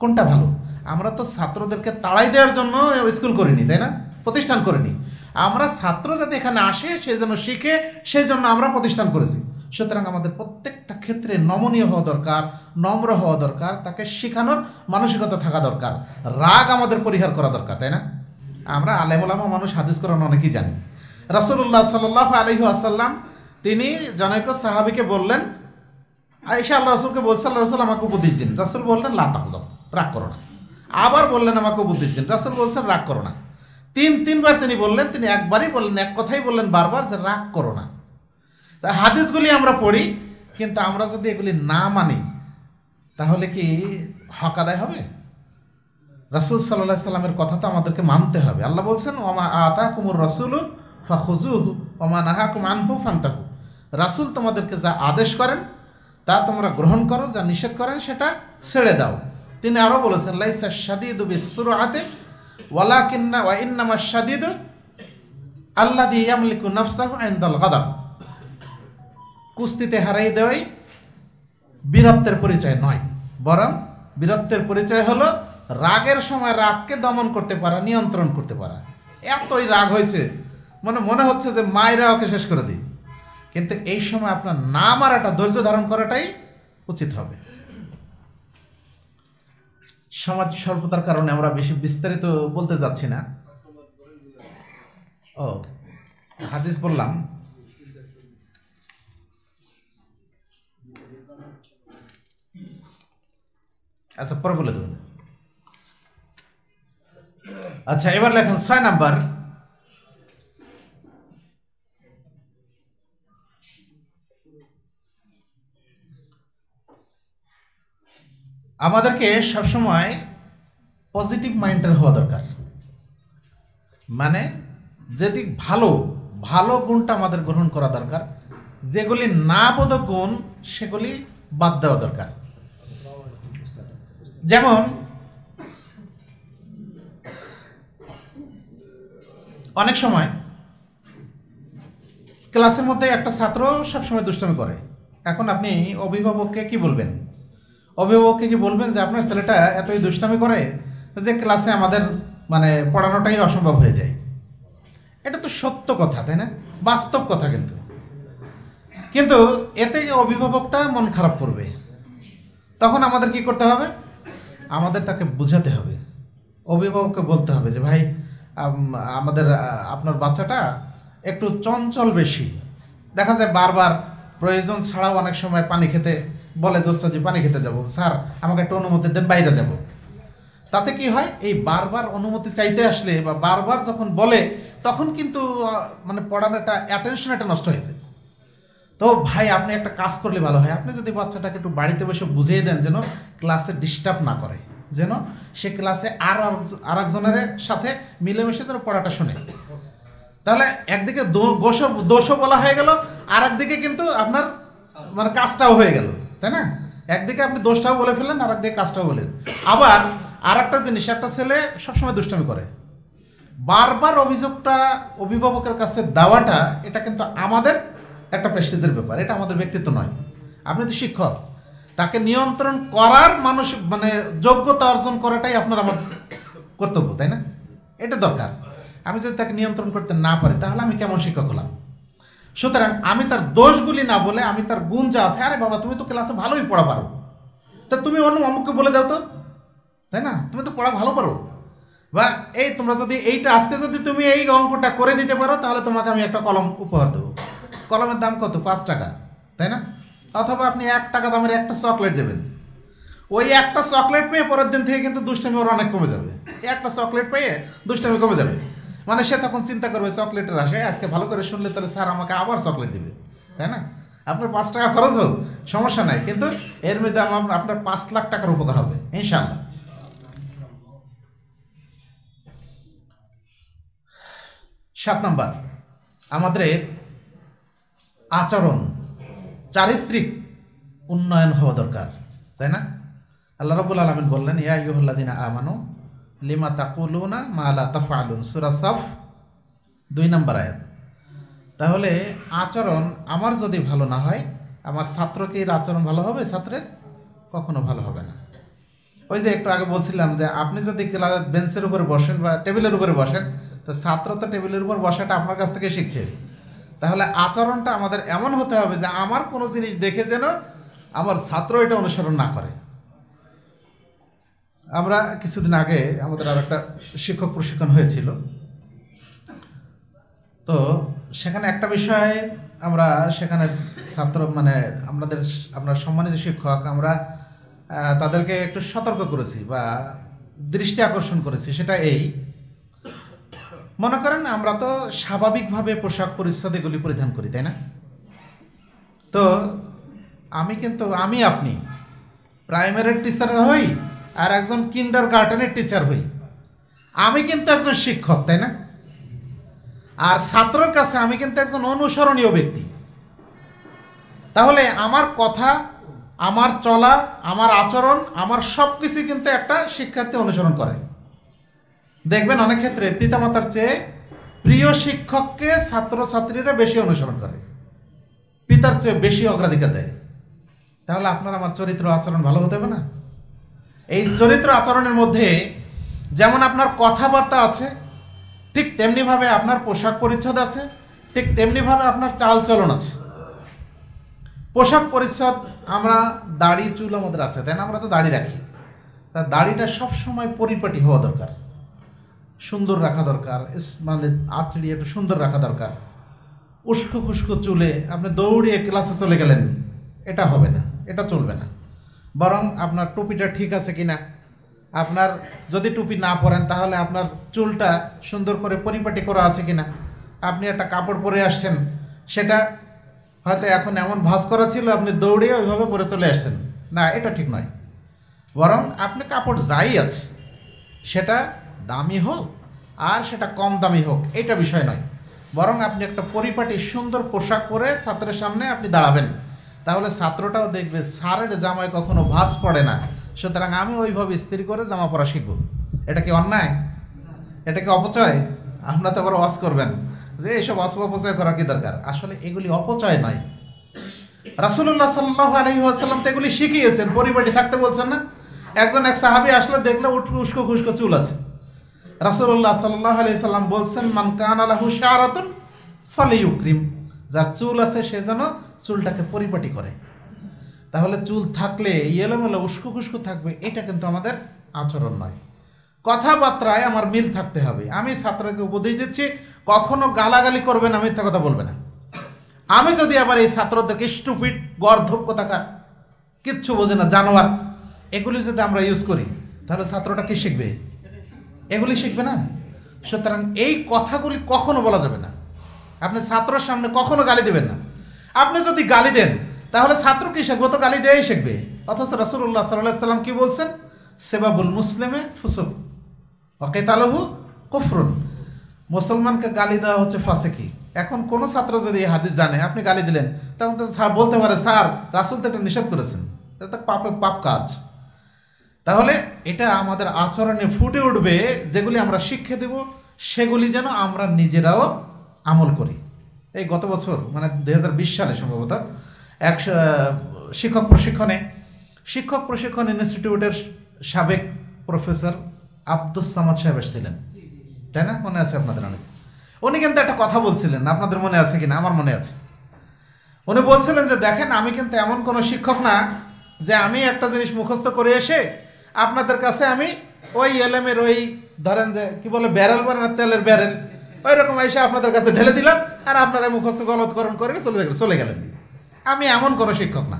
কোনটা ভালো আমরা তো ছাত্রদেরকে তাড়াই দেওয়ার জন্য স্কুল করিনি তাই না প্রতিষ্ঠান করিনি আমরা ছাত্র যাতে এখানে আসে সে যেন শিখে সেই জন্য আমরা প্রতিষ্ঠান করেছি সুতরাং আমাদের প্রত্যেকটা ক্ষেত্রে নমনীয় হওয়া দরকার নম্র হওয়া দরকার তাকে শেখানোর মানসিকতা থাকা দরকার রাগ আমাদের পরিহার করা দরকার তাই না আমরা আলেমুলামা মানুষ হাদিস করানো অনেকেই জানি রাসুল্লাহ সাল আলহি আসাল্লাম তিনি জনৈক সাহাবিকে বললেন আইসা আল্লাহ রসুলকে বলছে আল্লাহ রসুল আমাকে উপদেশ দিন রাসুল বললেন লাতাক যাও রাগ করো না আবার বললেন আমাকে উপদেশ দিন রাসুল বলছেন রাগ করো না তিন তিনবার তিনি বললেন তিনি একবারই বললেন এক কথাই বললেন বারবার যে রাগ করো না তা হাদিসগুলি আমরা পড়ি কিন্তু আমরা যদি এগুলি না মানি তাহলে কি হক আদায় হবে রাসুল সাল্লাহ সাল্লামের কথা তো আমাদেরকে মানতে হবে আল্লাহ বলছেন ওমা আতা কুমুর রসুল ফা খুজু ওমা নাহা আনহু ফান্তাহু রাসুল তোমাদেরকে যা আদেশ করেন তা তোমরা গ্রহণ করো যা নিষেধ করেন সেটা ছেড়ে দাও তিনি আরো বলেছেন লাইসা সাদিদ বিশ্বর আতে ওয়ালা কিন্না ওয়া ইন্নামা সাদিদ আল্লা ইয়ামলিকু নাফসাহ আইন্দাল গাদা কুস্তিতে হারাই দেওয়াই বীরত্বের পরিচয় নয় বরং বীরত্বের পরিচয় হলো রাগের সময় রাগকে দমন করতে পারা নিয়ন্ত্রণ করতে পারা এতই রাগ হয়েছে মানে মনে হচ্ছে যে মায়েরা ওকে শেষ করে দিই কিন্তু এই সময় আপনার না মারাটা ধৈর্য ধারণ করাটাই উচিত হবে সমাজ স্বল্পতার কারণে আমরা বেশি বিস্তারিত বলতে যাচ্ছি না ও হাদিস বললাম আচ্ছা পরে বলে দেবেন আচ্ছা এবার লেখেন ছয় নাম্বার আমাদেরকে সবসময় পজিটিভ মাইন্ডের হওয়া দরকার মানে যেদিক ভালো ভালো গুণটা আমাদের গ্রহণ করা দরকার যেগুলি না বোধ গুণ সেগুলি বাদ দেওয়া দরকার যেমন অনেক সময় ক্লাসের মধ্যে একটা ছাত্র সবসময় দুষ্টমি করে এখন আপনি অভিভাবককে কি বলবেন অভিভাবককে কি বলবেন যে আপনার ছেলেটা এতই দুষ্টামি করে যে ক্লাসে আমাদের মানে পড়ানোটাই অসম্ভব হয়ে যায় এটা তো সত্য কথা তাই না বাস্তব কথা কিন্তু কিন্তু এতে অভিভাবকটা মন খারাপ করবে তখন আমাদের কি করতে হবে আমাদের তাকে বুঝাতে হবে অভিভাবককে বলতে হবে যে ভাই আমাদের আপনার বাচ্চাটা একটু চঞ্চল বেশি দেখা যায় বারবার প্রয়োজন ছাড়াও অনেক সময় পানি খেতে বলে যে ওস্তাদি পানি খেতে যাব স্যার আমাকে একটা অনুমতি দেন বাইরে যাব তাতে কি হয় এই বারবার অনুমতি চাইতে আসলে বা বারবার যখন বলে তখন কিন্তু মানে পড়ার একটা অ্যাটেনশন একটা নষ্ট হয়ে যায় তো ভাই আপনি একটা কাজ করলে ভালো হয় আপনি যদি বাচ্চাটাকে একটু বাড়িতে বসে বুঝিয়ে দেন যেন ক্লাসে ডিস্টার্ব না করে যেন সে ক্লাসে আর আর একজনের সাথে মিলেমিশে যেন পড়াটা শোনে তাহলে একদিকে দোষও দোষও বলা হয়ে গেল আর একদিকে কিন্তু আপনার মানে কাজটাও হয়ে গেল তাই না একদিকে আপনি দোষটাও বলে ফেলেন আর একদিকে কাজটাও বলেন আবার আর একটা জিনিস একটা ছেলে সবসময় দুষ্টামি করে বারবার অভিযোগটা অভিভাবকের কাছে দেওয়াটা এটা কিন্তু আমাদের একটা প্রেস্টিজের ব্যাপার এটা আমাদের ব্যক্তিত্ব নয় আপনি তো শিক্ষক তাকে নিয়ন্ত্রণ করার মানুষ মানে যোগ্যতা অর্জন করাটাই আপনার আমার কর্তব্য তাই না এটা দরকার আমি যদি তাকে নিয়ন্ত্রণ করতে না পারি তাহলে আমি কেমন শিক্ষক হলাম সুতরাং আমি তার দোষগুলি না বলে আমি তার গুণ যা আছে আরে বাবা তুমি তো ক্লাসে ভালোই পড়া পারো তা তুমি অন্য অমুককে বলে দাও তো তাই না তুমি তো পড়া ভালো পারো বা এই তোমরা যদি এইটা আজকে যদি তুমি এই অঙ্কটা করে দিতে পারো তাহলে তোমাকে আমি একটা কলম উপহার দেবো কলমের দাম কত পাঁচ টাকা তাই না অথবা আপনি এক টাকা দামের একটা চকলেট দেবেন ওই একটা চকলেট পেয়ে পরের দিন থেকে কিন্তু দুষ্টামি ওর অনেক কমে যাবে একটা চকলেট পেয়ে দুষ্টামি কমে যাবে মানে সে তখন চিন্তা করবে চকলেটের আশায় আজকে ভালো করে শুনলে তাহলে স্যার আমাকে আবার চকলেট দিবে তাই না আপনার পাঁচ টাকা খরচ হোক সমস্যা নাই কিন্তু এর মধ্যে আপনার পাঁচ লাখ টাকার উপকার হবে ইনশাল্লাহ সাত নম্বর আমাদের আচরণ চারিত্রিক উন্নয়ন হওয়া দরকার তাই না আল্লাহ রবুল আলমিন বললেন ইয়া ইহল্লাদিনা আমানো লিমা তাকুলুনা মালা তাফালুন সুরা সাফ দুই নম্বর আয়াত তাহলে আচরণ আমার যদি ভালো না হয় আমার ছাত্র এর আচরণ ভালো হবে ছাত্রের কখনো ভালো হবে না ওই যে একটু আগে বলছিলাম যে আপনি যদি ক্লাস বেঞ্চের উপরে বসেন বা টেবিলের উপরে বসেন তো ছাত্র তো টেবিলের উপর বসাটা আপনার কাছ থেকে শিখছে তাহলে আচরণটা আমাদের এমন হতে হবে যে আমার কোনো জিনিস দেখে যেন আমার ছাত্র এটা অনুসরণ না করে আমরা কিছুদিন আগে আমাদের আর একটা শিক্ষক প্রশিক্ষণ হয়েছিল তো সেখানে একটা বিষয়ে আমরা সেখানে ছাত্র মানে আমাদের আপনার সম্মানিত শিক্ষক আমরা তাদেরকে একটু সতর্ক করেছি বা দৃষ্টি আকর্ষণ করেছি সেটা এই মনে করেন আমরা তো স্বাভাবিকভাবে পোশাক পরিচ্ছদ এগুলি পরিধান করি তাই না তো আমি কিন্তু আমি আপনি প্রাইমারি টিচার হই আর একজন কিন্ডার গার্ডেনের টিচার হই আমি কিন্তু একজন শিক্ষক তাই না আর ছাত্রর কাছে আমি কিন্তু একজন অনুসরণীয় ব্যক্তি তাহলে আমার কথা আমার চলা আমার আচরণ আমার সব কিছু কিন্তু একটা শিক্ষার্থী অনুসরণ করে দেখবেন অনেক ক্ষেত্রে পিতামাতার চেয়ে প্রিয় শিক্ষককে ছাত্রছাত্রীরা বেশি অনুসরণ করে পিতার চেয়ে বেশি অগ্রাধিকার দেয় তাহলে আপনার আমার চরিত্র আচরণ ভালো হতে হবে না এই চরিত্র আচরণের মধ্যে যেমন আপনার কথাবার্তা আছে ঠিক তেমনিভাবে আপনার পোশাক পরিচ্ছদ আছে ঠিক তেমনিভাবে আপনার চালচলন আছে পোশাক পরিচ্ছদ আমরা দাড়ি চুল আমাদের আছে তাই না আমরা তো দাড়ি রাখি তা দাড়িটা সবসময় পরিপাটি হওয়া দরকার সুন্দর রাখা দরকার মানে আচড়ি একটু সুন্দর রাখা দরকার উস্কো খুস্কো চুলে আপনি দৌড়িয়ে ক্লাসে চলে গেলেন এটা হবে না এটা চলবে না বরং আপনার টুপিটা ঠিক আছে কিনা আপনার যদি টুপি না পরেন তাহলে আপনার চুলটা সুন্দর করে পরিপাটি করা আছে কিনা আপনি একটা কাপড় পরে আসছেন সেটা হয়তো এখন এমন ভাস করা ছিল আপনি দৌড়ে ওইভাবে পরে চলে আসছেন না এটা ঠিক নয় বরং আপনি কাপড় যাই আছে সেটা দামি হোক আর সেটা কম দামি হোক এটা বিষয় নয় বরং আপনি একটা পরিপাটি সুন্দর পোশাক পরে ছাত্রের সামনে আপনি দাঁড়াবেন তাহলে ছাত্রটাও দেখবে সারের জামায় কখনো ভাস পড়ে না সুতরাং আমি ওইভাবে স্থির করে জামা পরা শিখব এটা কি অন্যায় এটা কি অপচয় আপনারা তো আবার ওয়াজ করবেন যে এইসব অস্প অপচয় করা কি দরকার আসলে এগুলি অপচয় নয় রাসুল্লাহ সাল্লাহ আলহিহাসাল্লাম তো এগুলি শিখিয়েছেন পরিবারটি থাকতে বলছেন না একজন এক সাহাবি আসলে দেখলে উঠু উস্কো খুস্কো চুল আছে রাসুল্লাহ সাল্লাহ আলি সাল্লাম বলছেন মান কান আলাহু শাহরাতুন ফলে ইউক্রিম যার চুল আছে সে যেন চুলটাকে পরিপাটি করে তাহলে চুল থাকলে এলোমেলো উস্কু খুস্কু থাকবে এটা কিন্তু আমাদের আচরণ নয় কথাবার্তায় আমার মিল থাকতে হবে আমি ছাত্রকে উপদেশ দিচ্ছি কখনো গালাগালি করবে না মিথ্যা কথা বলবে না আমি যদি আবার এই ছাত্রদেরকে স্টুপিড গর্ধব কিচ্ছু বোঝে না জানোয়ার এগুলি যদি আমরা ইউজ করি তাহলে ছাত্রটা কি শিখবে এগুলি শিখবে না সুতরাং এই কথাগুলি কখনো বলা যাবে না আপনি ছাত্রর সামনে কখনো গালি দেবেন না আপনি যদি গালি দেন তাহলে ছাত্র কি শিখবো তো গালি দেয়াই শিখবে অথচ রসুল্লাহ সাল্লাহ সাল্লাম কি বলছেন সেবাবুল মুসলিমে ফুসুক অকে তালহু কফরুন মুসলমানকে গালি দেওয়া হচ্ছে কি এখন কোন ছাত্র যদি এই হাদিস জানে আপনি গালি দিলেন তখন তো স্যার বলতে পারে স্যার রাসুল তো এটা নিষেধ করেছেন এটা তো পাপে পাপ কাজ তাহলে এটা আমাদের আচরণে ফুটে উঠবে যেগুলি আমরা শিক্ষা দেব সেগুলি যেন আমরা নিজেরাও আমল করি এই গত বছর মানে দু সালে সম্ভবত এক শিক্ষক প্রশিক্ষণে শিক্ষক প্রশিক্ষণ ইনস্টিটিউটের সাবেক প্রফেসর আব্দুস সামাদ সাহেব এসেছিলেন তাই না মনে আছে আপনাদের অনেক উনি কিন্তু একটা কথা বলছিলেন আপনাদের মনে আছে কিনা আমার মনে আছে উনি বলছিলেন যে দেখেন আমি কিন্তু এমন কোনো শিক্ষক না যে আমি একটা জিনিস মুখস্থ করে এসে আপনাদের কাছে আমি ওই এলএমের ওই ধরেন যে কি বলে ব্যারেল বানার তেলের ব্যারেল ওই রকম এসে আপনাদের কাছে ঢেলে দিলাম আর আপনারা মুখস্থ গলতকরণ করে চলে গেলেন চলে গেলেন আমি এমন কোনো শিক্ষক না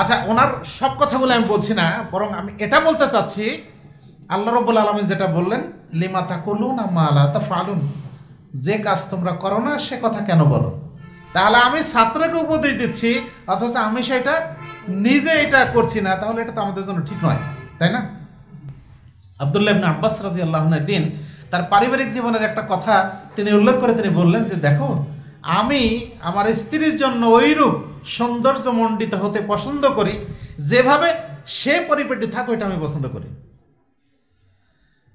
আচ্ছা ওনার সব কথাগুলো আমি বলছি না বরং আমি এটা বলতে চাচ্ছি আল্লাহ রব্বুল আলমিন যেটা বললেন লিমা তা কলুন আল্লাহ তা ফালুন যে কাজ তোমরা করো না সে কথা কেন বলো তাহলে আমি ছাত্রকে উপদেশ দিচ্ছি অথচ আমি সেটা নিজে এটা করছি না তাহলে এটা তো আমাদের জন্য ঠিক নয় তাই না আবদুল্লাহ আব্বাস রাজি আল্লাহ দিন তার পারিবারিক জীবনের একটা কথা তিনি উল্লেখ করে তিনি বললেন যে দেখো আমি আমার স্ত্রীর জন্য ওইরূপ সৌন্দর্যমণ্ডিত হতে পছন্দ করি যেভাবে সে পরিপেটি থাকো এটা আমি পছন্দ করি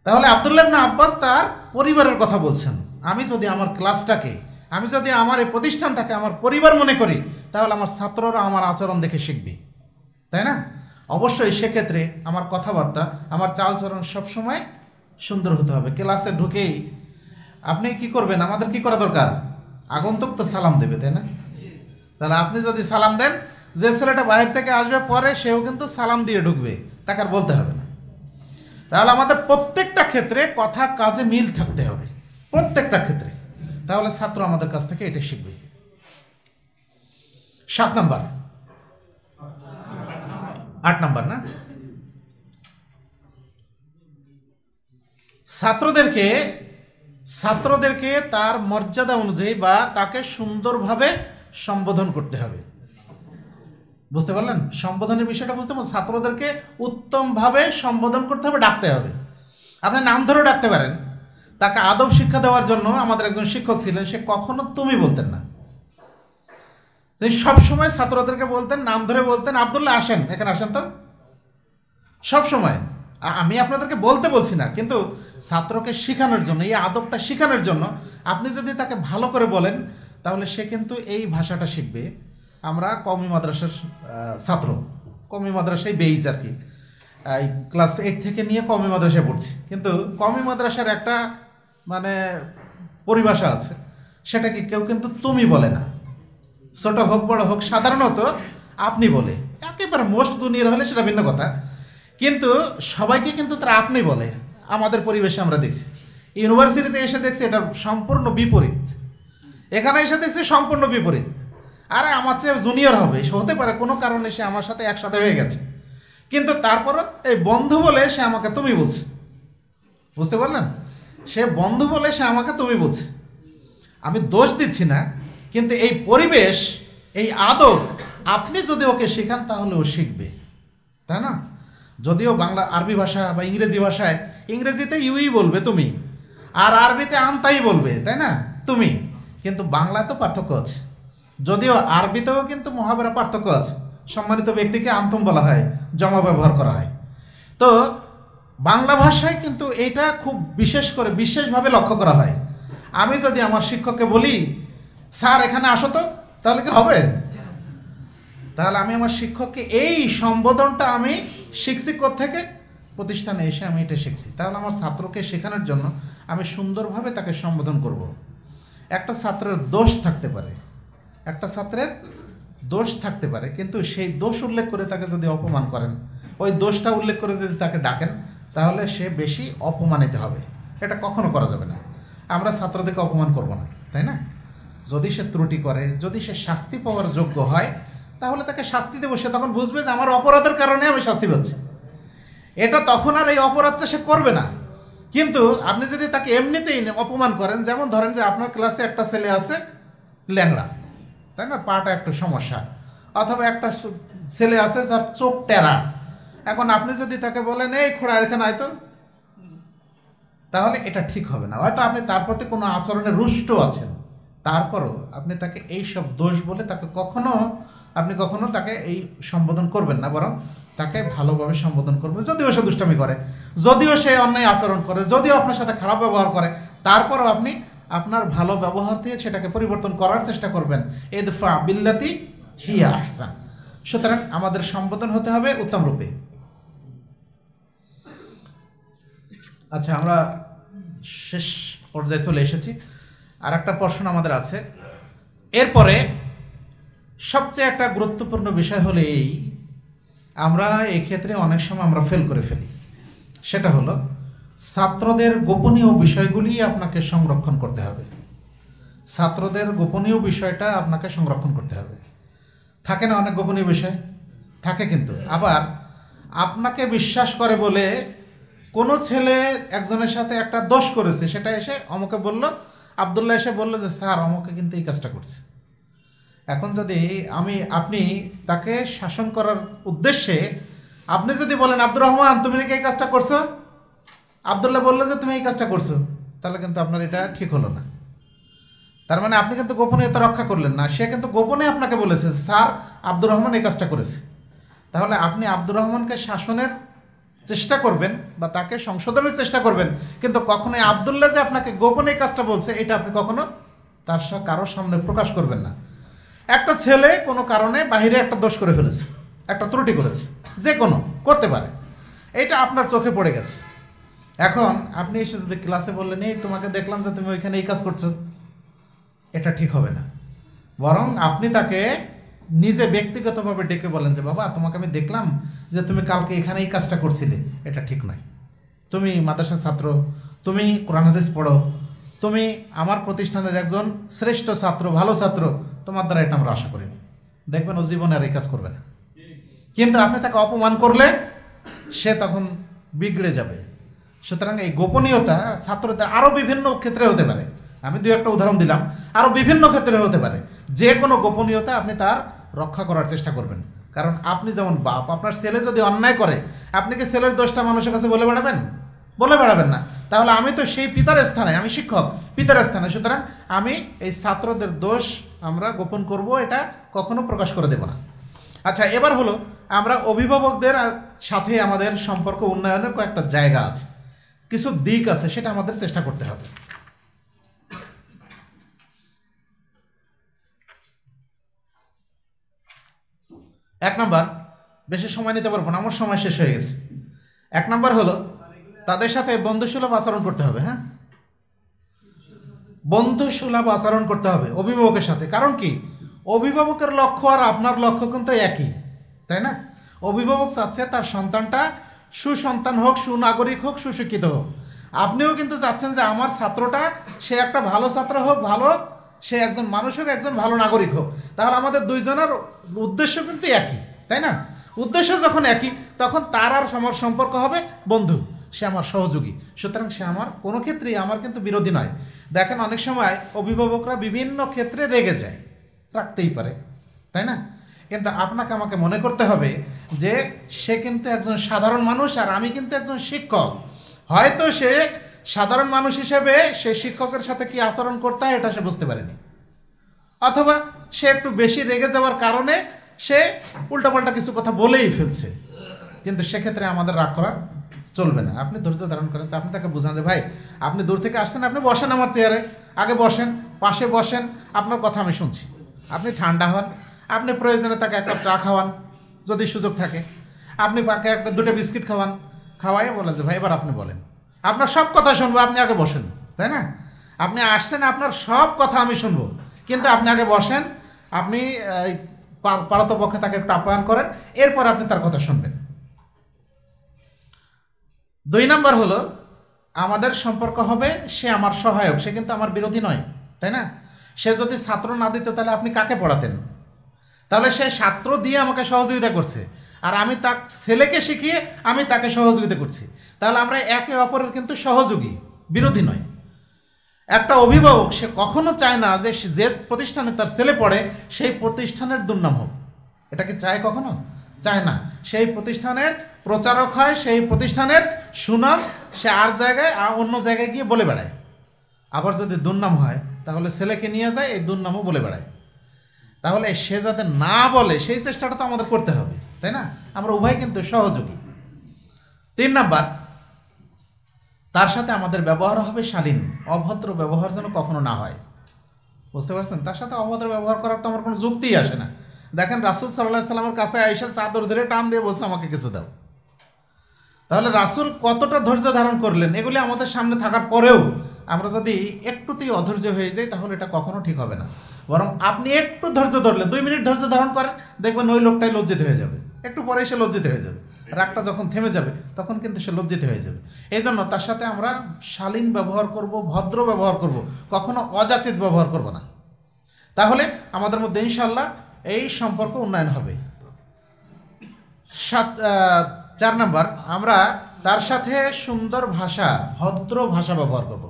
তাহলে আবদুল্লাহ না আব্বাস তার পরিবারের কথা বলছেন আমি যদি আমার ক্লাসটাকে আমি যদি আমার এই প্রতিষ্ঠানটাকে আমার পরিবার মনে করি তাহলে আমার ছাত্ররা আমার আচরণ দেখে শিখবে তাই না অবশ্যই সেক্ষেত্রে আমার কথাবার্তা আমার চালচরণ সবসময় সুন্দর হতে হবে ক্লাসে ঢুকেই আপনি কি করবেন আমাদের কি করা দরকার আগন্তুক তো সালাম দেবে তাই না তাহলে আপনি যদি সালাম দেন যে ছেলেটা বাইরে থেকে আসবে পরে সেও কিন্তু সালাম দিয়ে ঢুকবে তাকে আর বলতে হবে না তাহলে আমাদের প্রত্যেকটা ক্ষেত্রে কথা কাজে মিল থাকতে হবে প্রত্যেকটা ক্ষেত্রে তাহলে ছাত্র আমাদের কাছ থেকে এটা শিখবে সাত নাম্বার আট নাম্বার না ছাত্রদেরকে ছাত্রদেরকে তার মর্যাদা অনুযায়ী বা তাকে সুন্দরভাবে সম্বোধন করতে হবে বুঝতে পারলেন সম্বোধনের বিষয়টা বুঝতে পারলেন ছাত্রদেরকে উত্তমভাবে সম্বোধন করতে হবে ডাকতে হবে আপনি নাম ধরেও ডাকতে পারেন তাকে আদব শিক্ষা দেওয়ার জন্য আমাদের একজন শিক্ষক ছিলেন সে কখনো তুমি বলতেন না তিনি সবসময় ছাত্রদেরকে বলতেন নাম ধরে বলতেন আবদুল্লাহ আসেন এখানে আসেন তো সবসময় আমি আপনাদেরকে বলতে বলছি না কিন্তু ছাত্রকে শেখানোর জন্য এই আদবটা শেখানোর জন্য আপনি যদি তাকে ভালো করে বলেন তাহলে সে কিন্তু এই ভাষাটা শিখবে আমরা কমি মাদ্রাসার ছাত্র কমি মাদ্রাসায় বেইজ আর কি এই ক্লাস এইট থেকে নিয়ে কমি মাদ্রাসায় পড়ছি কিন্তু কমি মাদ্রাসার একটা মানে পরিভাষা আছে সেটাকে কেউ কিন্তু তুমি বলে না ছোটো হোক বড় হোক সাধারণত আপনি বলে একেবারে মোস্ট জুনিয়র হলে সেটা ভিন্ন কথা কিন্তু সবাইকে কিন্তু তারা আপনি বলে আমাদের পরিবেশে আমরা দেখছি ইউনিভার্সিটিতে এসে দেখছি এটা সম্পূর্ণ বিপরীত এখানে এসে দেখছি সম্পূর্ণ বিপরীত আরে আমার চেয়ে জুনিয়র হবে সে হতে পারে কোনো কারণে সে আমার সাথে একসাথে হয়ে গেছে কিন্তু তারপরও এই বন্ধু বলে সে আমাকে তুমি বলছে বুঝতে পারলেন সে বন্ধু বলে সে আমাকে তুমি বলছে আমি দোষ দিচ্ছি না কিন্তু এই পরিবেশ এই আদব আপনি যদি ওকে শেখান তাহলে ও শিখবে তাই না যদিও বাংলা আরবি ভাষা বা ইংরেজি ভাষায় ইংরেজিতে ইউই বলবে তুমি আর আরবিতে আনতাই বলবে তাই না তুমি কিন্তু বাংলা তো পার্থক্য আছে যদিও আরবিতেও কিন্তু মহাবেরা পার্থক্য আছে সম্মানিত ব্যক্তিকে আন্তম বলা হয় জমা ব্যবহার করা হয় তো বাংলা ভাষায় কিন্তু এটা খুব বিশেষ করে বিশেষভাবে লক্ষ্য করা হয় আমি যদি আমার শিক্ষককে বলি স্যার এখানে আসো তো তাহলে কি হবে তাহলে আমি আমার শিক্ষককে এই সম্বোধনটা আমি শিখছি থেকে প্রতিষ্ঠানে এসে আমি এটা শিখছি তাহলে আমার ছাত্রকে শেখানোর জন্য আমি সুন্দরভাবে তাকে সম্বোধন করব। একটা ছাত্রের দোষ থাকতে পারে একটা ছাত্রের দোষ থাকতে পারে কিন্তু সেই দোষ উল্লেখ করে তাকে যদি অপমান করেন ওই দোষটা উল্লেখ করে যদি তাকে ডাকেন তাহলে সে বেশি অপমানিত হবে এটা কখনো করা যাবে না আমরা ছাত্রদেরকে অপমান করব না তাই না যদি সে ত্রুটি করে যদি সে শাস্তি পাওয়ার যোগ্য হয় তাহলে তাকে শাস্তি দেবো সে তখন বুঝবে যে আমার অপরাধের কারণে আমি শাস্তি পাচ্ছি এটা তখন আর এই অপরাধটা সে করবে না কিন্তু আপনি যদি তাকে এমনিতেই অপমান করেন যেমন ধরেন যে আপনার ক্লাসে একটা ছেলে আছে ল্যাংড়া তাই না পাটা একটু সমস্যা অথবা একটা ছেলে আছে যার চোখ টেরা এখন আপনি যদি তাকে বলেন এই খোড়া এখানে হয়তো তাহলে এটা ঠিক হবে না হয়তো আপনি তার প্রতি কোনো আচরণে রুষ্ট আছেন তারপরও আপনি তাকে এই সব দোষ বলে তাকে কখনো আপনি কখনো তাকে এই সম্বোধন করবেন না বরং তাকে ভালোভাবে সম্বোধন করবে যদিও সে দুষ্টামি করে যদিও সে অন্যায় আচরণ করে যদিও আপনার সাথে খারাপ ব্যবহার করে তারপরও আপনি আপনার ভালো ব্যবহার দিয়ে সেটাকে পরিবর্তন করার চেষ্টা করবেন এ দফা বিল্লাতি হিয়া আহসান সুতরাং আমাদের সম্বোধন হতে হবে উত্তম রূপে আচ্ছা আমরা শেষ পর্যায়ে চলে এসেছি আর একটা প্রশ্ন আমাদের আছে এরপরে সবচেয়ে একটা গুরুত্বপূর্ণ বিষয় হলো এই আমরা এক্ষেত্রে অনেক সময় আমরা ফেল করে ফেলি সেটা হলো ছাত্রদের গোপনীয় বিষয়গুলি আপনাকে সংরক্ষণ করতে হবে ছাত্রদের গোপনীয় বিষয়টা আপনাকে সংরক্ষণ করতে হবে থাকে না অনেক গোপনীয় বিষয় থাকে কিন্তু আবার আপনাকে বিশ্বাস করে বলে কোনো ছেলে একজনের সাথে একটা দোষ করেছে সেটা এসে অমুকে বলল আবদুল্লাহ এসে বললো যে স্যার অমুকে কিন্তু এই কাজটা করছে এখন যদি আমি আপনি তাকে শাসন করার উদ্দেশ্যে আপনি যদি বলেন আব্দুর রহমান তুমি নাকি এই কাজটা করছো আবদুল্লাহ বললো যে তুমি এই কাজটা করছো তাহলে কিন্তু আপনার এটা ঠিক হলো না তার মানে আপনি কিন্তু গোপনীয়তা রক্ষা করলেন না সে কিন্তু গোপনে আপনাকে বলেছে স্যার আব্দুর রহমান এই কাজটা করেছে তাহলে আপনি আব্দুর রহমানকে শাসনের চেষ্টা করবেন বা তাকে সংশোধনের চেষ্টা করবেন কিন্তু কখনোই আবদুল্লাহ যে আপনাকে গোপনে এই কাজটা বলছে এটা আপনি কখনো তার কারোর সামনে প্রকাশ করবেন না একটা ছেলে কোনো কারণে বাহিরে একটা দোষ করে ফেলেছে একটা ত্রুটি করেছে যে কোনো করতে পারে এটা আপনার চোখে পড়ে গেছে এখন আপনি এসে যদি ক্লাসে বললেন এই তোমাকে দেখলাম যে তুমি ওইখানে এই কাজ করছো এটা ঠিক হবে না বরং আপনি তাকে নিজে ব্যক্তিগতভাবে ডেকে বলেন যে বাবা তোমাকে আমি দেখলাম যে তুমি কালকে এখানে এই কাজটা করছিলে এটা ঠিক নয় তুমি মাদ্রাসার ছাত্র তুমি কোরআন হাদিস পড়ো তুমি আমার প্রতিষ্ঠানের একজন শ্রেষ্ঠ ছাত্র ভালো ছাত্র তোমার দ্বারা এটা আমরা আশা করিনি দেখবেন ও জীবনে আর এই কাজ করবে না কিন্তু আপনি তাকে অপমান করলে সে তখন বিগড়ে যাবে সুতরাং এই গোপনীয়তা ছাত্রদের আরও বিভিন্ন ক্ষেত্রে হতে পারে আমি দু একটা উদাহরণ দিলাম আরও বিভিন্ন ক্ষেত্রে হতে পারে যে কোনো গোপনীয়তা আপনি তার রক্ষা করার চেষ্টা করবেন কারণ আপনি যেমন বাপ আপনার ছেলে যদি অন্যায় করে আপনি কি ছেলের দোষটা মানুষের কাছে বলে বেড়াবেন বলে বেড়াবেন না তাহলে আমি তো সেই পিতার স্থানে আমি শিক্ষক পিতার স্থানে সুতরাং আমি এই ছাত্রদের দোষ আমরা গোপন করব এটা কখনো প্রকাশ করে দেব না আচ্ছা এবার হলো আমরা অভিভাবকদের সাথে আমাদের সম্পর্ক উন্নয়নের কয়েকটা জায়গা আছে কিছু দিক আছে সেটা আমাদের চেষ্টা করতে হবে এক নম্বর বেশি সময় নিতে পারবো না আমার সময় শেষ হয়ে গেছে এক নম্বর হলো তাদের সাথে বন্ধুসুলভ আচরণ করতে হবে হ্যাঁ বন্ধুসুলভ আচরণ করতে হবে অভিভাবকের সাথে কারণ কি অভিভাবকের লক্ষ্য আর আপনার লক্ষ্য কিন্তু একই তাই না অভিভাবক চাচ্ছে তার সন্তানটা সুসন্তান হোক সুনাগরিক হোক সুশিক্ষিত হোক আপনিও কিন্তু চাচ্ছেন যে আমার ছাত্রটা সে একটা ভালো ছাত্র হোক ভালো সে একজন মানুষ হোক একজন ভালো নাগরিক হোক তাহলে আমাদের দুইজনের উদ্দেশ্য কিন্তু একই তাই না উদ্দেশ্য যখন একই তখন তার আর সম্পর্ক হবে বন্ধু সে আমার সহযোগী সুতরাং সে আমার কোনো ক্ষেত্রেই আমার কিন্তু বিরোধী নয় দেখেন অনেক সময় অভিভাবকরা বিভিন্ন ক্ষেত্রে রেগে যায় রাখতেই পারে তাই না কিন্তু আপনাকে আমাকে মনে করতে হবে যে সে কিন্তু একজন সাধারণ মানুষ আর আমি কিন্তু একজন শিক্ষক হয়তো সে সাধারণ মানুষ হিসেবে সে শিক্ষকের সাথে কি আচরণ করতে হয় এটা সে বুঝতে পারেনি অথবা সে একটু বেশি রেগে যাওয়ার কারণে সে উল্টাপাল্টা কিছু কথা বলেই ফেলছে কিন্তু সেক্ষেত্রে আমাদের রাগ করা চলবে না আপনি ধৈর্য ধারণ করেন আপনি তাকে বোঝান যে ভাই আপনি দূর থেকে আসছেন আপনি বসেন আমার চেয়ারে আগে বসেন পাশে বসেন আপনার কথা আমি শুনছি আপনি ঠান্ডা হন আপনি প্রয়োজনে তাকে একটা চা খাওয়ান যদি সুযোগ থাকে আপনি তাকে একটা দুটো বিস্কিট খাওয়ান খাওয়াই বলেন যে ভাই এবার আপনি বলেন আপনার সব কথা শুনবো আপনি আগে বসেন তাই না আপনি আসছেন আপনার সব কথা আমি শুনবো কিন্তু আপনি আগে বসেন আপনি পারতপক্ষে তাকে একটু আপ্যায়ন করেন এরপর আপনি তার কথা শুনবেন দুই নম্বর হলো আমাদের সম্পর্ক হবে সে আমার সহায়ক সে কিন্তু আমার বিরোধী নয় তাই না সে যদি ছাত্র না দিত তাহলে আপনি কাকে পড়াতেন তাহলে সে ছাত্র দিয়ে আমাকে সহযোগিতা করছে আর আমি তাক ছেলেকে শিখিয়ে আমি তাকে সহযোগিতা করছি তাহলে আমরা একে অপরের কিন্তু সহযোগী বিরোধী নয় একটা অভিভাবক সে কখনো চায় না যে যে প্রতিষ্ঠানে তার ছেলে পড়ে সেই প্রতিষ্ঠানের দুর্নাম হোক এটা কি চায় কখনো চায় না সেই প্রতিষ্ঠানের প্রচারক হয় সেই প্রতিষ্ঠানের সুনাম সে আর জায়গায় আর অন্য জায়গায় গিয়ে বলে বেড়ায় আবার যদি দুর্নাম হয় তাহলে ছেলেকে নিয়ে যায় এই দুর্নামও বলে বেড়ায় তাহলে সে যাতে না বলে সেই চেষ্টাটা তো আমাদের করতে হবে তাই না আমরা উভয় কিন্তু সহযোগী তিন নাম্বার তার সাথে আমাদের ব্যবহার হবে শালীন অভদ্র ব্যবহার যেন কখনো না হয় বুঝতে পারছেন তার সাথে অভদ্র ব্যবহার করার তো আমার কোনো যুক্তিই আসে না দেখেন রাসুল সাল্লাহ সাল্লামের কাছে আইসা চাদর ধরে টান দিয়ে বলছে আমাকে কিছু দাও তাহলে রাসুল কতটা ধৈর্য ধারণ করলেন এগুলি আমাদের সামনে থাকার পরেও আমরা যদি একটুতেই অধৈর্য হয়ে যাই তাহলে এটা কখনো ঠিক হবে না বরং আপনি একটু ধৈর্য ধরলে দুই মিনিট ধৈর্য ধারণ করেন দেখবেন ওই লোকটাই লজ্জিত হয়ে যাবে একটু পরে সে লজ্জিত হয়ে যাবে রাগটা যখন থেমে যাবে তখন কিন্তু সে লজ্জিত হয়ে যাবে এই জন্য তার সাথে আমরা শালীন ব্যবহার করব ভদ্র ব্যবহার করব কখনো অযাচিত ব্যবহার করব না তাহলে আমাদের মধ্যে ইনশাল্লাহ এই সম্পর্ক উন্নয়ন হবে সাত চার নাম্বার আমরা তার সাথে সুন্দর ভাষা ভদ্র ভাষা ব্যবহার করব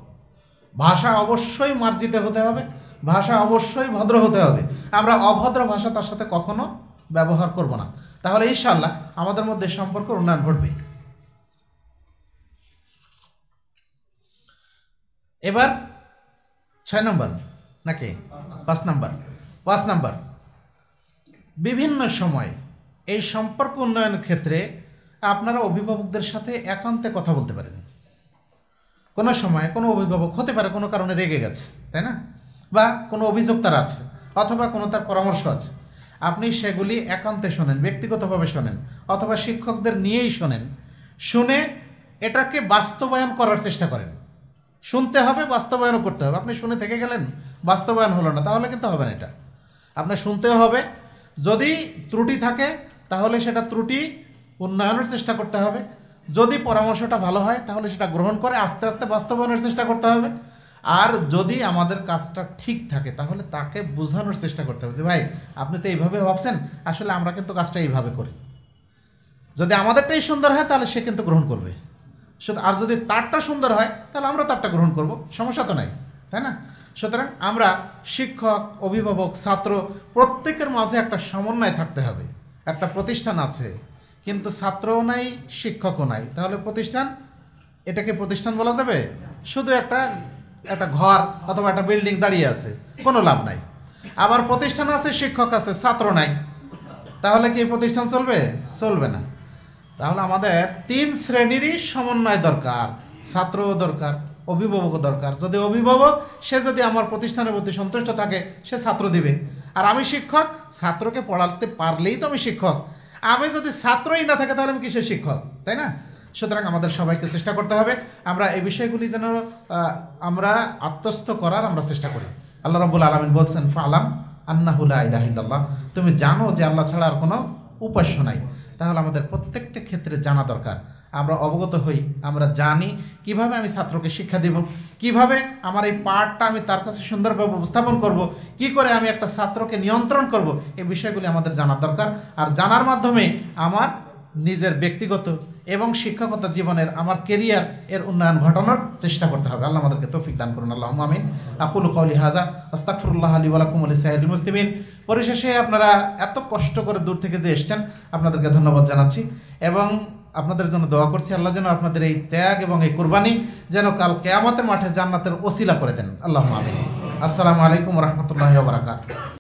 ভাষা অবশ্যই মার্জিত হতে হবে ভাষা অবশ্যই ভদ্র হতে হবে আমরা অভদ্র ভাষা তার সাথে কখনো ব্যবহার করব না তাহলে ইনশাল্লাহ আমাদের মধ্যে সম্পর্ক উন্নয়ন ঘটবে এবার ছয় নম্বর নাকি পাঁচ নম্বর পাঁচ নম্বর বিভিন্ন সময় এই সম্পর্ক উন্নয়নের ক্ষেত্রে আপনারা অভিভাবকদের সাথে একান্তে কথা বলতে পারেন কোনো সময় কোনো অভিভাবক হতে পারে কোনো কারণে রেগে গেছে তাই না বা কোনো অভিযোগ তার আছে অথবা কোনো তার পরামর্শ আছে আপনি সেগুলি একান্তে শোনেন ব্যক্তিগতভাবে শোনেন অথবা শিক্ষকদের নিয়েই শোনেন শুনে এটাকে বাস্তবায়ন করার চেষ্টা করেন শুনতে হবে বাস্তবায়নও করতে হবে আপনি শুনে থেকে গেলেন বাস্তবায়ন হলো না তাহলে কিন্তু হবে না এটা আপনার শুনতেও হবে যদি ত্রুটি থাকে তাহলে সেটা ত্রুটি উন্নয়নের চেষ্টা করতে হবে যদি পরামর্শটা ভালো হয় তাহলে সেটা গ্রহণ করে আস্তে আস্তে বাস্তবায়নের চেষ্টা করতে হবে আর যদি আমাদের কাজটা ঠিক থাকে তাহলে তাকে বোঝানোর চেষ্টা করতে হবে যে ভাই আপনি তো এইভাবে ভাবছেন আসলে আমরা কিন্তু কাজটা এইভাবে করি যদি আমাদেরটাই সুন্দর হয় তাহলে সে কিন্তু গ্রহণ করবে আর যদি তারটা সুন্দর হয় তাহলে আমরা তারটা গ্রহণ করব সমস্যা তো নাই তাই না সুতরাং আমরা শিক্ষক অভিভাবক ছাত্র প্রত্যেকের মাঝে একটা সমন্বয় থাকতে হবে একটা প্রতিষ্ঠান আছে কিন্তু ছাত্রও নাই শিক্ষকও নাই তাহলে প্রতিষ্ঠান এটাকে প্রতিষ্ঠান বলা যাবে শুধু একটা একটা ঘর অথবা একটা বিল্ডিং দাঁড়িয়ে আছে কোনো লাভ নাই আবার প্রতিষ্ঠান আছে শিক্ষক আছে ছাত্র নাই তাহলে কি প্রতিষ্ঠান চলবে চলবে না তাহলে আমাদের তিন শ্রেণীরই সমন্বয় দরকার ছাত্রও দরকার অভিভাবক দরকার যদি অভিভাবক সে যদি আমার প্রতিষ্ঠানের প্রতি সন্তুষ্ট থাকে সে ছাত্র দিবে আর আমি শিক্ষক ছাত্রকে পড়াতে পারলেই তো আমি শিক্ষক আমি যদি ছাত্রই না থাকে তাহলে আমি কিসের শিক্ষক তাই না সুতরাং আমাদের সবাইকে চেষ্টা করতে হবে আমরা এই বিষয়গুলি যেন আমরা আত্মস্থ করার আমরা চেষ্টা করি আল্লাহ রবুল আলমিন বলছেন ফালাম আন্নাহুল্লাহ ইল্লাহ তুমি জানো যে আল্লাহ ছাড়া আর কোনো উপাস্য নাই তাহলে আমাদের প্রত্যেকটা ক্ষেত্রে জানা দরকার আমরা অবগত হই আমরা জানি কিভাবে আমি ছাত্রকে শিক্ষা দেব কিভাবে আমার এই পাঠটা আমি তার কাছে সুন্দরভাবে উপস্থাপন করব কি করে আমি একটা ছাত্রকে নিয়ন্ত্রণ করব এই বিষয়গুলি আমাদের জানার দরকার আর জানার মাধ্যমে আমার নিজের ব্যক্তিগত এবং শিক্ষকতা জীবনের আমার কেরিয়ার এর উন্নয়ন ঘটানোর চেষ্টা করতে হবে আল্লাহ আমাদেরকে তৌফিক দান করুন আল্লাহ আমিন আকুল কৌলি হাজা আস্তাকফরুল্লাহ আলী ওয়ালাকুম আলী সাহেদ মুসলিমিন পরিশেষে আপনারা এত কষ্ট করে দূর থেকে যে এসছেন আপনাদেরকে ধন্যবাদ জানাচ্ছি এবং আপনাদের জন্য দোয়া করছি আল্লাহ যেন আপনাদের এই ত্যাগ এবং এই কোরবানি যেন কাল কেয়ামতের মাঠে জান্নাতের ওসিলা করে দেন আল্লাহ আমিন আসসালামু আলাইকুম রহমতুল্লাহ বারাকাতু